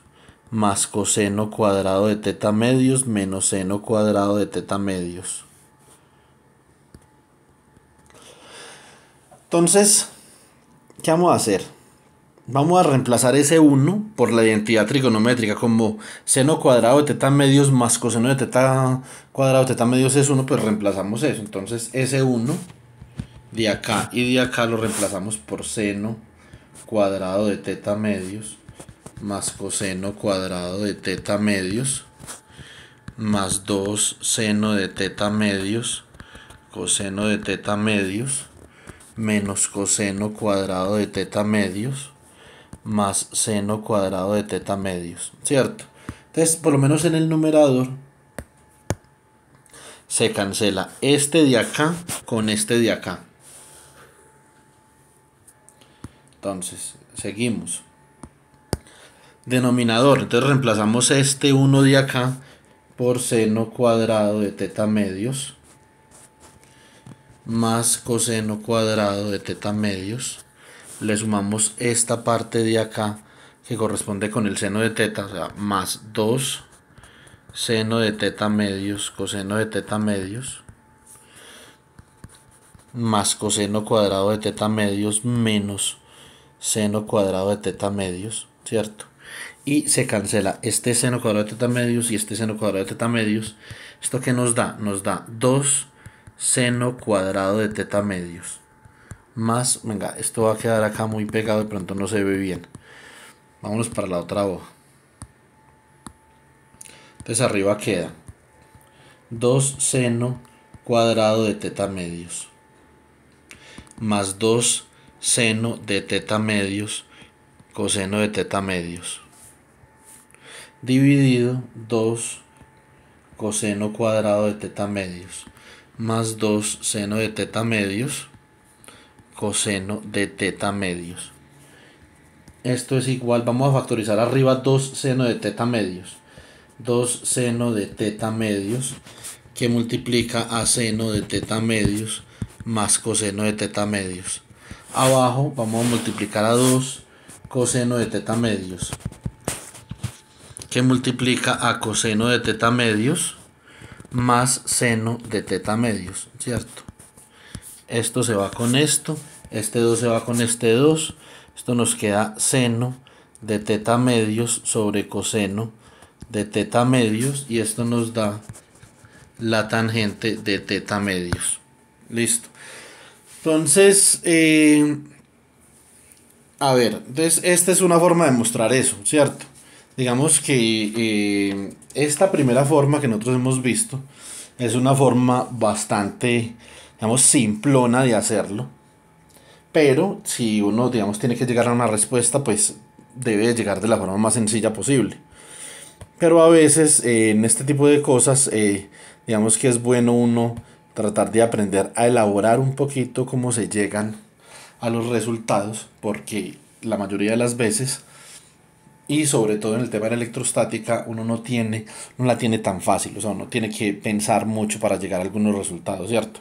más coseno cuadrado de teta medios menos seno cuadrado de teta medios. Entonces, ¿qué vamos a hacer? Vamos a reemplazar ese 1 por la identidad trigonométrica, como seno cuadrado de teta medios más coseno de teta cuadrado de teta medios es 1, pues reemplazamos eso. Entonces, ese 1 de acá y de acá lo reemplazamos por seno cuadrado de teta medios más coseno cuadrado de teta medios más 2 seno de teta medios coseno de teta medios menos coseno cuadrado de teta medios más seno cuadrado de teta medios, ¿cierto? Entonces, por lo menos en el numerador se cancela este de acá con este de acá. Entonces, seguimos. Denominador, entonces reemplazamos este 1 de acá por seno cuadrado de teta medios más coseno cuadrado de teta medios. Le sumamos esta parte de acá que corresponde con el seno de teta, o sea, más 2 seno de teta medios, coseno de teta medios, más coseno cuadrado de teta medios menos seno cuadrado de teta medios, ¿cierto? Y se cancela este seno cuadrado de teta medios y este seno cuadrado de teta medios. ¿Esto qué nos da? Nos da 2 seno cuadrado de teta medios. Más, venga, esto va a quedar acá muy pegado, de pronto no se ve bien. Vámonos para la otra hoja. Entonces arriba queda 2 seno cuadrado de teta medios. Más 2 seno de teta medios coseno de teta medios. Dividido 2 coseno cuadrado de teta medios más 2 seno de teta medios coseno de teta medios. Esto es igual, vamos a factorizar arriba 2 seno de teta medios. 2 seno de teta medios que multiplica a seno de teta medios más coseno de teta medios. Abajo vamos a multiplicar a 2 coseno de teta medios que multiplica a coseno de teta medios más seno de teta medios, ¿cierto? Esto se va con esto, este 2 se va con este 2, esto nos queda seno de teta medios sobre coseno de teta medios y esto nos da la tangente de teta medios. Listo. Entonces, eh, a ver, entonces esta es una forma de mostrar eso, ¿cierto? Digamos que eh, esta primera forma que nosotros hemos visto es una forma bastante, digamos, simplona de hacerlo. Pero si uno, digamos, tiene que llegar a una respuesta, pues debe llegar de la forma más sencilla posible. Pero a veces eh, en este tipo de cosas, eh, digamos que es bueno uno tratar de aprender a elaborar un poquito cómo se llegan a los resultados, porque la mayoría de las veces y sobre todo en el tema de la electrostática uno no tiene no la tiene tan fácil o sea uno tiene que pensar mucho para llegar a algunos resultados cierto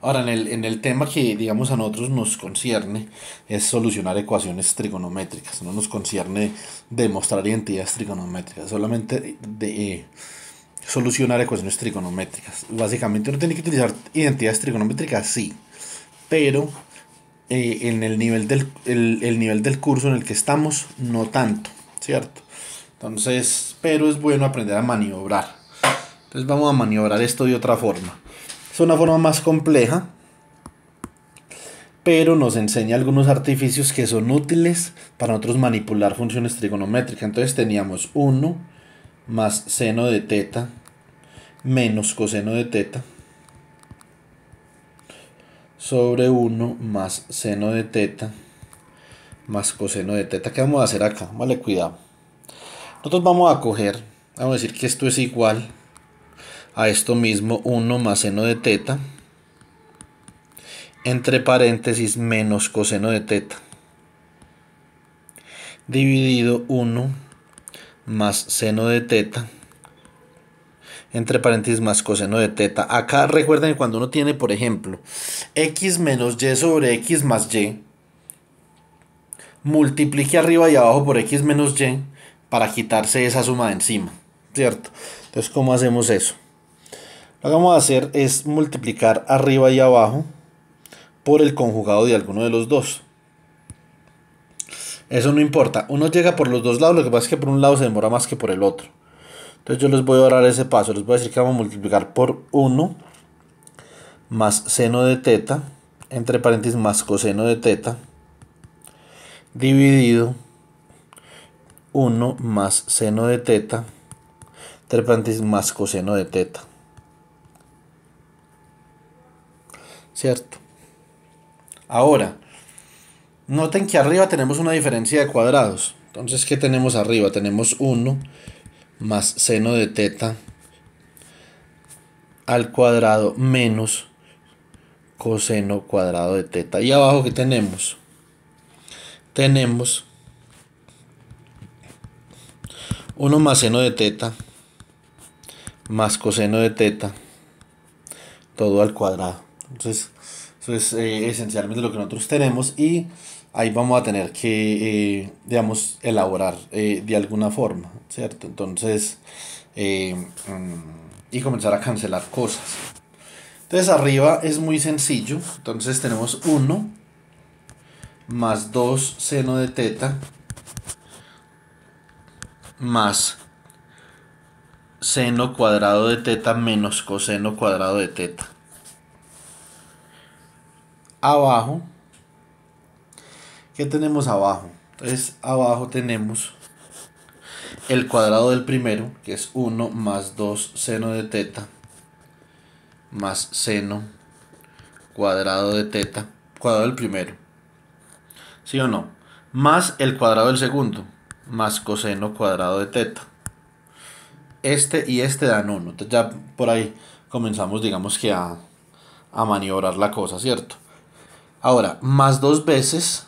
ahora en el, tema que digamos a nosotros nos concierne es solucionar ecuaciones trigonométricas no nos concierne demostrar identidades trigonométricas solamente de eh, solucionar ecuaciones trigonométricas básicamente uno tiene que utilizar identidades trigonométricas sí pero eh, en el nivel, del, el nivel del curso en el que estamos, no tanto, ¿cierto? Entonces, pero es bueno aprender a maniobrar. Entonces vamos a maniobrar esto de otra forma. Es una forma más compleja, pero nos enseña algunos artificios que son útiles para nosotros manipular funciones trigonométricas. Entonces teníamos 1 más seno de teta menos coseno de teta sobre 1 más seno de teta más coseno de teta. ¿Qué vamos a hacer acá? Vale, cuidado. Nosotros vamos a coger, vamos a decir que esto es igual a esto mismo, 1 más seno de teta, entre paréntesis menos coseno de teta, dividido 1 más seno de teta, entre paréntesis más coseno de teta. Acá recuerden que cuando uno tiene, por ejemplo, x menos y sobre x más y, multiplique arriba y abajo por x menos y para quitarse esa suma de encima, ¿cierto? Entonces, ¿cómo hacemos eso? Lo que vamos a hacer es multiplicar arriba y abajo por el conjugado de alguno de los dos. Eso no importa, uno llega por los dos lados, lo que pasa es que por un lado se demora más que por el otro. Entonces yo les voy a dar ese paso, les voy a decir que vamos a multiplicar por 1 más seno de teta, entre paréntesis más coseno de teta, dividido 1 más seno de teta, entre paréntesis más coseno de teta. ¿Cierto? Ahora, noten que arriba tenemos una diferencia de cuadrados. Entonces, ¿qué tenemos arriba? Tenemos 1 más seno de teta al cuadrado menos coseno cuadrado de teta. Y abajo que tenemos? Tenemos 1 más seno de teta más coseno de teta todo al cuadrado. Entonces, eso es eh, esencialmente lo que nosotros tenemos y ahí vamos a tener que, eh, digamos, elaborar eh, de alguna forma, ¿cierto? Entonces, eh, mm, y comenzar a cancelar cosas. Entonces arriba es muy sencillo, entonces tenemos 1 más 2 seno de teta más seno cuadrado de teta menos coseno cuadrado de teta. Abajo ¿Qué tenemos abajo? Entonces abajo tenemos el cuadrado del primero, que es 1 más 2 seno de teta, más seno cuadrado de teta, cuadrado del primero. ¿Sí o no? Más el cuadrado del segundo, más coseno cuadrado de teta. Este y este dan 1. Entonces ya por ahí comenzamos, digamos que a, a maniobrar la cosa, ¿cierto? Ahora, más dos veces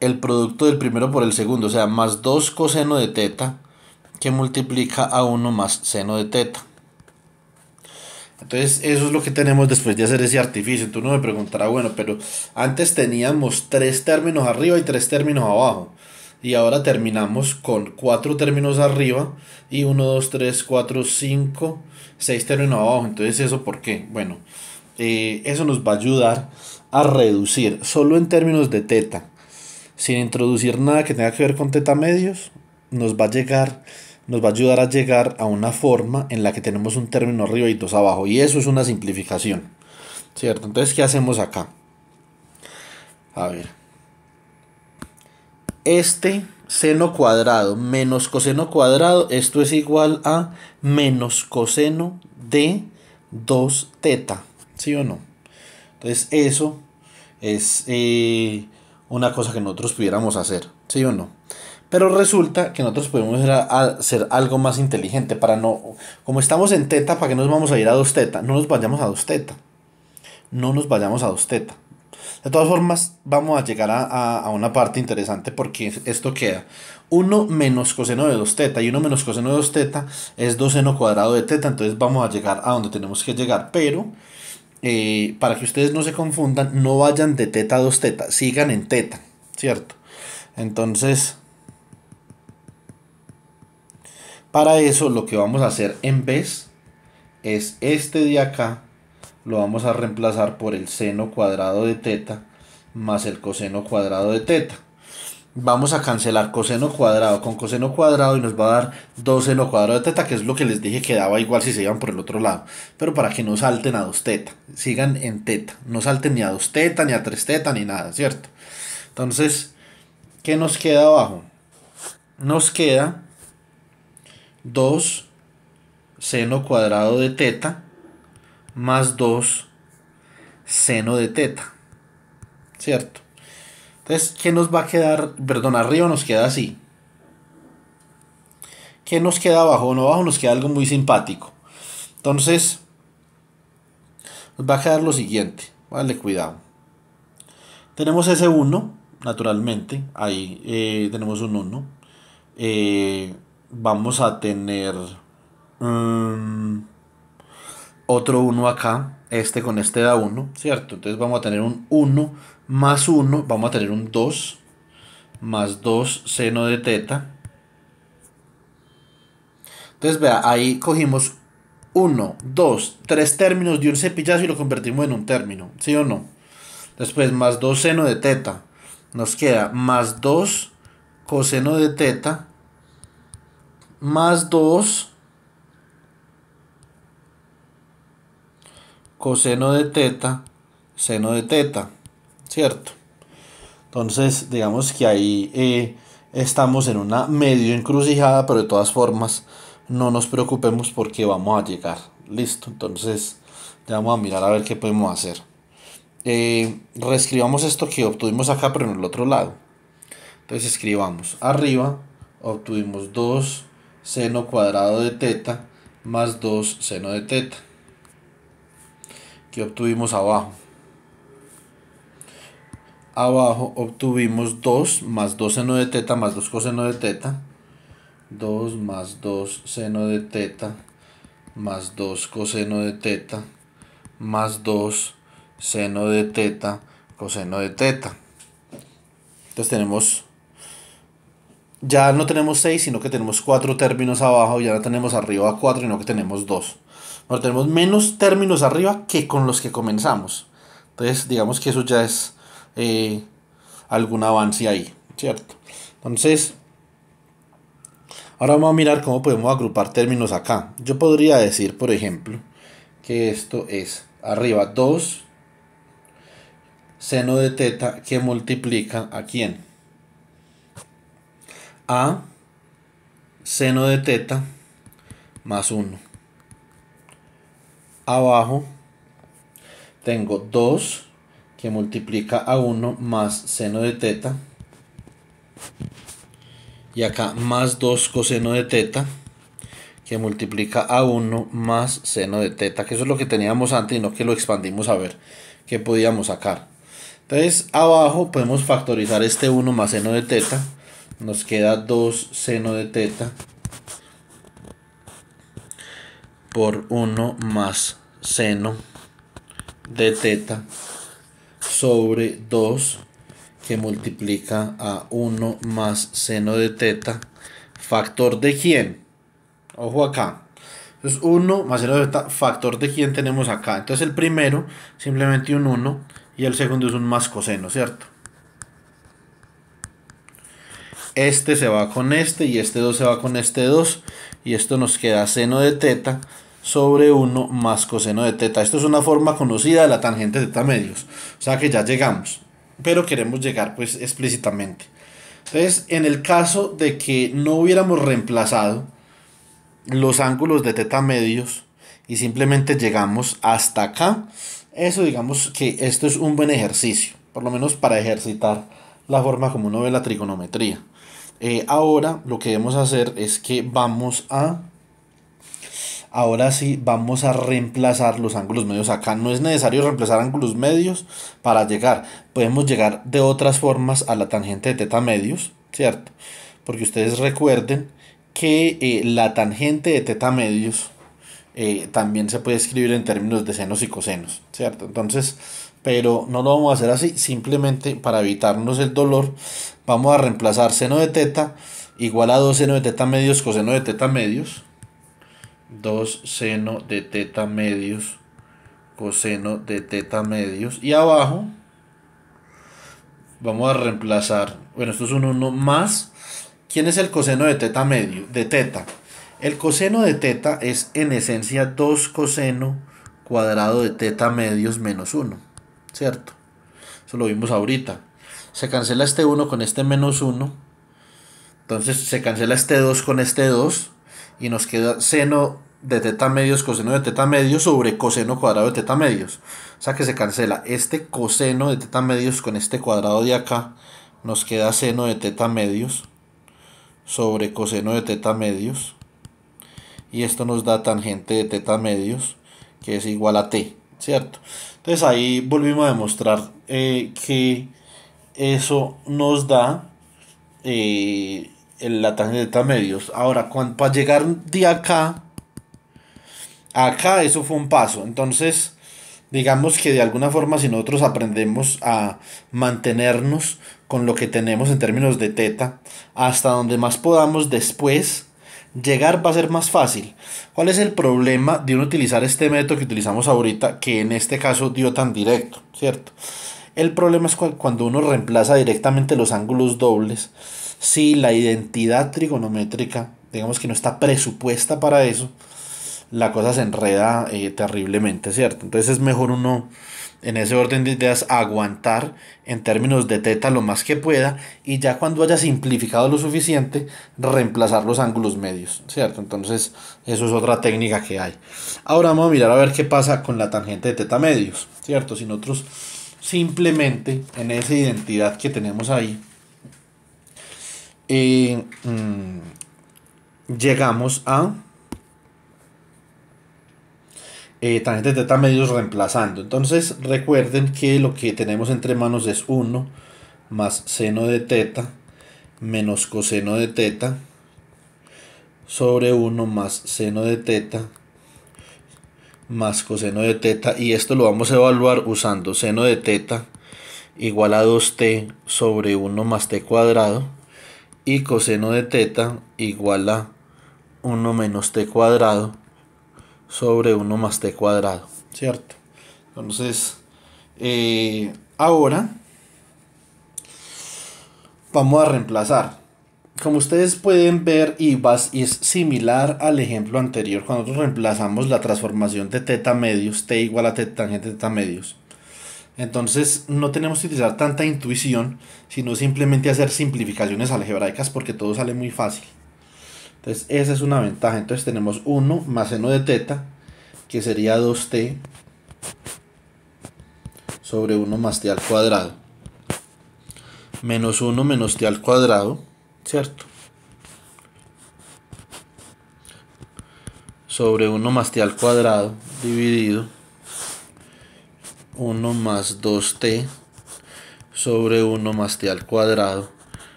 el producto del primero por el segundo, o sea, más 2 coseno de teta, que multiplica a 1 más seno de teta. Entonces, eso es lo que tenemos después de hacer ese artificio. Entonces uno me preguntará, bueno, pero antes teníamos 3 términos arriba y tres términos abajo. Y ahora terminamos con 4 términos arriba y 1, 2, 3, 4, 5, 6 términos abajo. Entonces, ¿eso por qué? Bueno, eh, eso nos va a ayudar a reducir solo en términos de teta sin introducir nada que tenga que ver con teta medios, nos va a llegar, nos va a ayudar a llegar a una forma en la que tenemos un término arriba y dos abajo. Y eso es una simplificación. ¿Cierto? Entonces, ¿qué hacemos acá? A ver. Este seno cuadrado menos coseno cuadrado, esto es igual a menos coseno de 2 teta. ¿Sí o no? Entonces, eso es... Eh, una cosa que nosotros pudiéramos hacer, ¿sí o no? Pero resulta que nosotros podemos hacer algo más inteligente para no, como estamos en teta, ¿para qué nos vamos a ir a 2 teta? No nos vayamos a 2 teta. No nos vayamos a 2 teta. De todas formas, vamos a llegar a, a una parte interesante porque esto queda 1 menos coseno de 2 teta y 1 menos coseno de 2 teta es 2 seno cuadrado de teta, entonces vamos a llegar a donde tenemos que llegar, pero eh, para que ustedes no se confundan, no vayan de teta a dos tetas, sigan en teta, ¿cierto? Entonces, para eso lo que vamos a hacer en vez es este de acá, lo vamos a reemplazar por el seno cuadrado de teta más el coseno cuadrado de teta vamos a cancelar coseno cuadrado con coseno cuadrado y nos va a dar 2 seno cuadrado de teta, que es lo que les dije que daba igual si se iban por el otro lado. Pero para que no salten a 2 teta, sigan en teta, no salten ni a 2 teta, ni a 3 teta, ni nada, ¿cierto? Entonces, ¿qué nos queda abajo? Nos queda 2 seno cuadrado de teta más 2 seno de teta, ¿cierto? Entonces, ¿qué nos va a quedar? Perdón, arriba nos queda así. ¿Qué nos queda abajo? No, abajo nos queda algo muy simpático. Entonces, nos va a quedar lo siguiente. Vale, cuidado. Tenemos ese 1, naturalmente. Ahí eh, tenemos un 1. Eh, vamos a tener mm, otro 1 acá. Este con este da 1, ¿cierto? Entonces vamos a tener un 1 más 1, vamos a tener un 2, más 2 seno de teta. Entonces, vea, ahí cogimos 1, 2, 3 términos de un cepillazo y lo convertimos en un término, ¿sí o no? Después, más 2 seno de teta. Nos queda más 2 coseno de teta, más 2 coseno de teta, seno de teta. ¿cierto? Entonces, digamos que ahí eh, estamos en una medio encrucijada, pero de todas formas, no nos preocupemos porque vamos a llegar. Listo, entonces ya vamos a mirar a ver qué podemos hacer. Eh, reescribamos esto que obtuvimos acá, pero en el otro lado. Entonces escribamos arriba, obtuvimos 2 seno cuadrado de teta más 2 seno de teta. Que obtuvimos abajo abajo obtuvimos 2 más 2 seno de teta más 2 coseno de teta. 2 más 2 seno de teta más 2 coseno de teta más 2 seno de teta coseno de teta. Entonces tenemos, ya no tenemos 6, sino que tenemos 4 términos abajo, ya ahora tenemos arriba 4, sino que tenemos 2. Ahora tenemos menos términos arriba que con los que comenzamos. Entonces digamos que eso ya es eh, algún avance ahí, ¿cierto? Entonces, ahora vamos a mirar cómo podemos agrupar términos acá. Yo podría decir, por ejemplo, que esto es arriba 2 seno de teta que multiplica a quién? A seno de teta más 1. Abajo tengo 2 que multiplica a 1 más seno de teta. Y acá más 2 coseno de teta que multiplica a 1 más seno de teta, que eso es lo que teníamos antes y no que lo expandimos a ver qué podíamos sacar. Entonces abajo podemos factorizar este 1 más seno de teta, nos queda 2 seno de teta por 1 más seno de teta sobre 2 que multiplica a 1 más seno de teta. ¿Factor de quién? Ojo acá. Entonces 1 más seno de teta, factor de quién tenemos acá. Entonces el primero simplemente un 1 y el segundo es un más coseno, ¿cierto? Este se va con este y este 2 se va con este 2 y esto nos queda seno de teta sobre 1 más coseno de teta. Esto es una forma conocida de la tangente de teta medios. O sea que ya llegamos, pero queremos llegar pues explícitamente. Entonces, en el caso de que no hubiéramos reemplazado los ángulos de teta medios y simplemente llegamos hasta acá, eso digamos que esto es un buen ejercicio, por lo menos para ejercitar la forma como uno ve la trigonometría. Eh, ahora lo que debemos hacer es que vamos a Ahora sí vamos a reemplazar los ángulos medios. Acá no es necesario reemplazar ángulos medios para llegar. Podemos llegar de otras formas a la tangente de teta medios, ¿cierto? Porque ustedes recuerden que eh, la tangente de teta medios eh, también se puede escribir en términos de senos y cosenos, ¿cierto? Entonces, pero no lo vamos a hacer así, simplemente para evitarnos el dolor, vamos a reemplazar seno de teta igual a 2 seno de teta medios coseno de teta medios, 2 seno de teta medios coseno de teta medios y abajo vamos a reemplazar bueno esto es un 1 más ¿quién es el coseno de teta medio? de teta el coseno de teta es en esencia 2 coseno cuadrado de teta medios menos 1 ¿cierto? eso lo vimos ahorita se cancela este 1 con este menos 1 entonces se cancela este 2 con este 2 y nos queda seno de teta medios, coseno de teta medios sobre coseno cuadrado de teta medios. O sea que se cancela este coseno de teta medios con este cuadrado de acá. Nos queda seno de teta medios sobre coseno de teta medios. Y esto nos da tangente de teta medios, que es igual a t, ¿cierto? Entonces ahí volvimos a demostrar eh, que eso nos da eh, en la teta medios. Ahora, cuando, para llegar de acá, acá eso fue un paso. Entonces, digamos que de alguna forma si nosotros aprendemos a mantenernos con lo que tenemos en términos de teta, hasta donde más podamos después, llegar va a ser más fácil. ¿Cuál es el problema de uno utilizar este método que utilizamos ahorita, que en este caso dio tan directo, ¿cierto? El problema es cuando uno reemplaza directamente los ángulos dobles si la identidad trigonométrica, digamos que no está presupuesta para eso, la cosa se enreda eh, terriblemente, ¿cierto? Entonces es mejor uno, en ese orden de ideas, aguantar en términos de teta lo más que pueda y ya cuando haya simplificado lo suficiente, reemplazar los ángulos medios, ¿cierto? Entonces eso es otra técnica que hay. Ahora vamos a mirar a ver qué pasa con la tangente de teta medios, ¿cierto? Si nosotros simplemente en esa identidad que tenemos ahí, Mm, llegamos a eh, de de medios reemplazando. Entonces recuerden que lo que tenemos entre manos es 1 más seno de teta menos coseno de teta sobre 1 más seno de teta más coseno de teta y esto lo vamos a evaluar usando seno de teta igual a 2t sobre 1 más t cuadrado y coseno de teta igual a 1 menos t cuadrado sobre 1 más t cuadrado, ¿cierto? Entonces, eh, ahora vamos a reemplazar. Como ustedes pueden ver, y es similar al ejemplo anterior cuando nosotros reemplazamos la transformación de teta medios, t igual a t tangente teta medios entonces no tenemos que utilizar tanta intuición, sino simplemente hacer simplificaciones algebraicas porque todo sale muy fácil. Entonces esa es una ventaja. Entonces tenemos 1 más seno de teta, que sería 2t sobre 1 más t al cuadrado. Menos 1 menos t al cuadrado, ¿cierto? Sobre 1 más t al cuadrado dividido 1 más 2t sobre 1 más t al cuadrado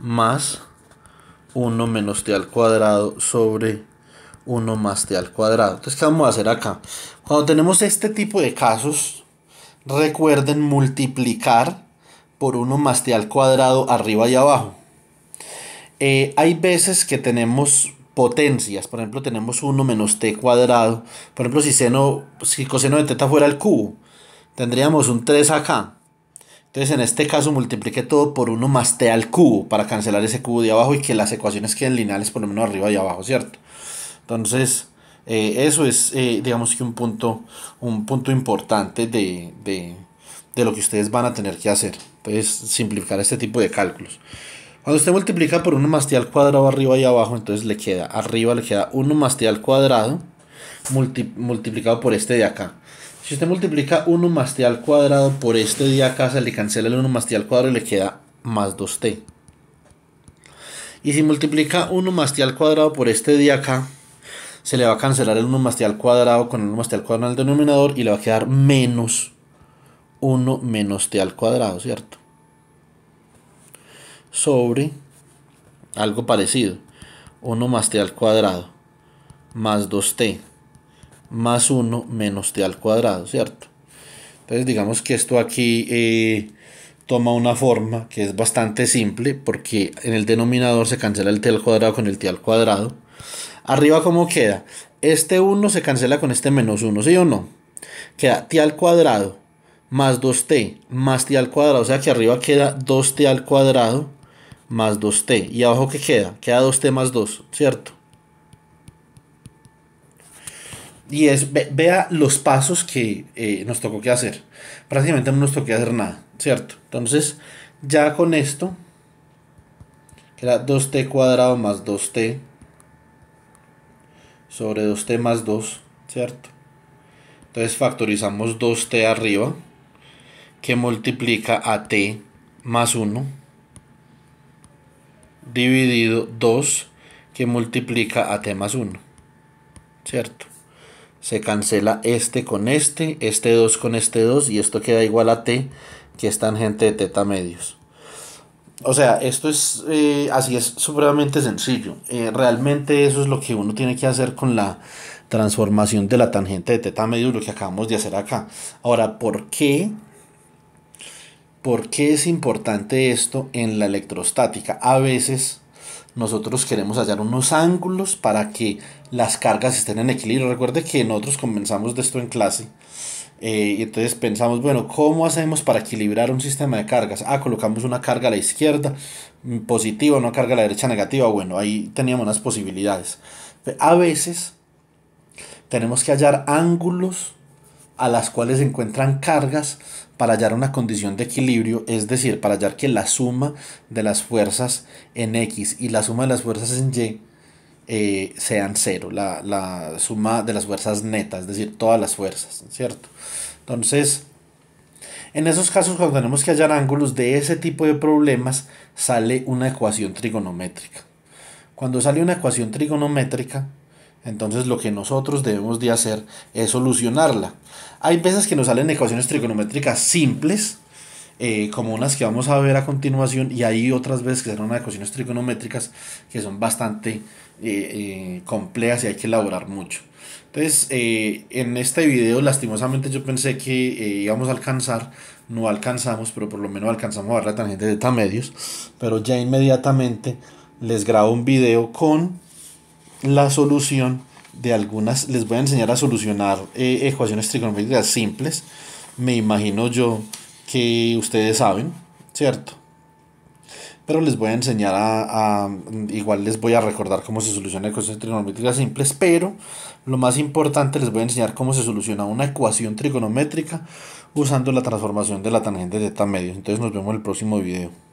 más 1 menos t al cuadrado sobre 1 más t al cuadrado. Entonces, ¿qué vamos a hacer acá? Cuando tenemos este tipo de casos, recuerden multiplicar por 1 más t al cuadrado arriba y abajo. Eh, hay veces que tenemos potencias, por ejemplo tenemos 1 menos t cuadrado, por ejemplo si, seno, si coseno de teta fuera el cubo, tendríamos un 3 acá. Entonces en este caso multiplique todo por 1 más t al cubo para cancelar ese cubo de abajo y que las ecuaciones queden lineales por lo menos arriba y abajo, ¿cierto? Entonces eh, eso es eh, digamos que un punto, un punto importante de, lo que ustedes van a tener que hacer. Entonces simplificar este tipo de cálculos. Cuando usted multiplica por 1 más t al cuadrado arriba y abajo, entonces le queda, arriba le queda 1 más t al cuadrado multiplicado por este de acá. Si usted multiplica 1 más t al cuadrado por este día acá, se le cancela el 1 más t al cuadrado y le queda más 2t. Y si multiplica 1 más t al cuadrado por este día acá, se le va a cancelar el 1 más t al cuadrado con el 1 más t al cuadrado en el denominador y le va a quedar menos 1 menos t al cuadrado, ¿cierto? Sobre algo parecido. 1 más t al cuadrado más 2t más 1 menos t al cuadrado, ¿cierto? Entonces digamos que esto aquí eh, toma una forma que es bastante simple porque en el denominador se cancela el t al cuadrado con el t al cuadrado. Arriba cómo queda? Este 1 se cancela con este menos 1, ¿sí o no? Queda t al cuadrado más 2t más t al cuadrado, o sea que arriba queda 2t al cuadrado más 2t. ¿Y abajo qué queda? Queda 2t más 2, ¿cierto? Y es, vea los pasos que eh, nos tocó que hacer. Prácticamente no nos tocó que hacer nada, ¿cierto? Entonces, ya con esto, que era 2t cuadrado más 2t sobre 2t más 2, ¿cierto? Entonces factorizamos 2t arriba, que multiplica a t más 1, dividido 2, que multiplica a t más 1, ¿cierto? se cancela este con este, este 2 con este 2 y esto queda igual a t, que es tangente de teta medios. O sea, esto es, eh, así es supremamente sencillo. Eh, realmente eso es lo que uno tiene que hacer con la transformación de la tangente de teta medios, lo que acabamos de hacer acá. Ahora, ¿por qué? ¿Por qué es importante esto en la electrostática? A veces nosotros queremos hallar unos ángulos para que las cargas estén en equilibrio. Recuerde que nosotros comenzamos de esto en clase. Eh, y entonces pensamos, bueno, ¿cómo hacemos para equilibrar un sistema de cargas? Ah, colocamos una carga a la izquierda mm, positiva, una carga a la derecha negativa. Bueno, ahí teníamos unas posibilidades. A veces tenemos que hallar ángulos a las cuales se encuentran cargas para hallar una condición de equilibrio, es decir, para hallar que la suma de las fuerzas en X y la suma de las fuerzas en Y eh, sean cero, la, la, suma de las fuerzas netas, es decir, todas las fuerzas, ¿cierto? Entonces, en esos casos cuando tenemos que hallar ángulos de ese tipo de problemas, sale una ecuación trigonométrica. Cuando sale una ecuación trigonométrica, entonces lo que nosotros debemos de hacer es solucionarla. Hay veces que nos salen ecuaciones trigonométricas simples, eh, como unas que vamos a ver a continuación, y hay otras veces que son ecuaciones trigonométricas que son bastante eh, eh, complejas y hay que elaborar mucho. Entonces, en este video lastimosamente yo pensé que íbamos a alcanzar, no alcanzamos, pero por lo menos alcanzamos a ver la tangente de eta medios, pero ya inmediatamente les grabo un video con la solución de algunas, les voy a enseñar a solucionar eh, ecuaciones trigonométricas simples. Me imagino yo que ustedes saben, ¿cierto? Pero les voy a enseñar a, igual les voy a recordar cómo se soluciona ecuaciones trigonométricas simples, pero lo más importante les voy a enseñar cómo se soluciona una ecuación trigonométrica usando la transformación de la tangente de tan medio. Entonces nos vemos en el próximo video.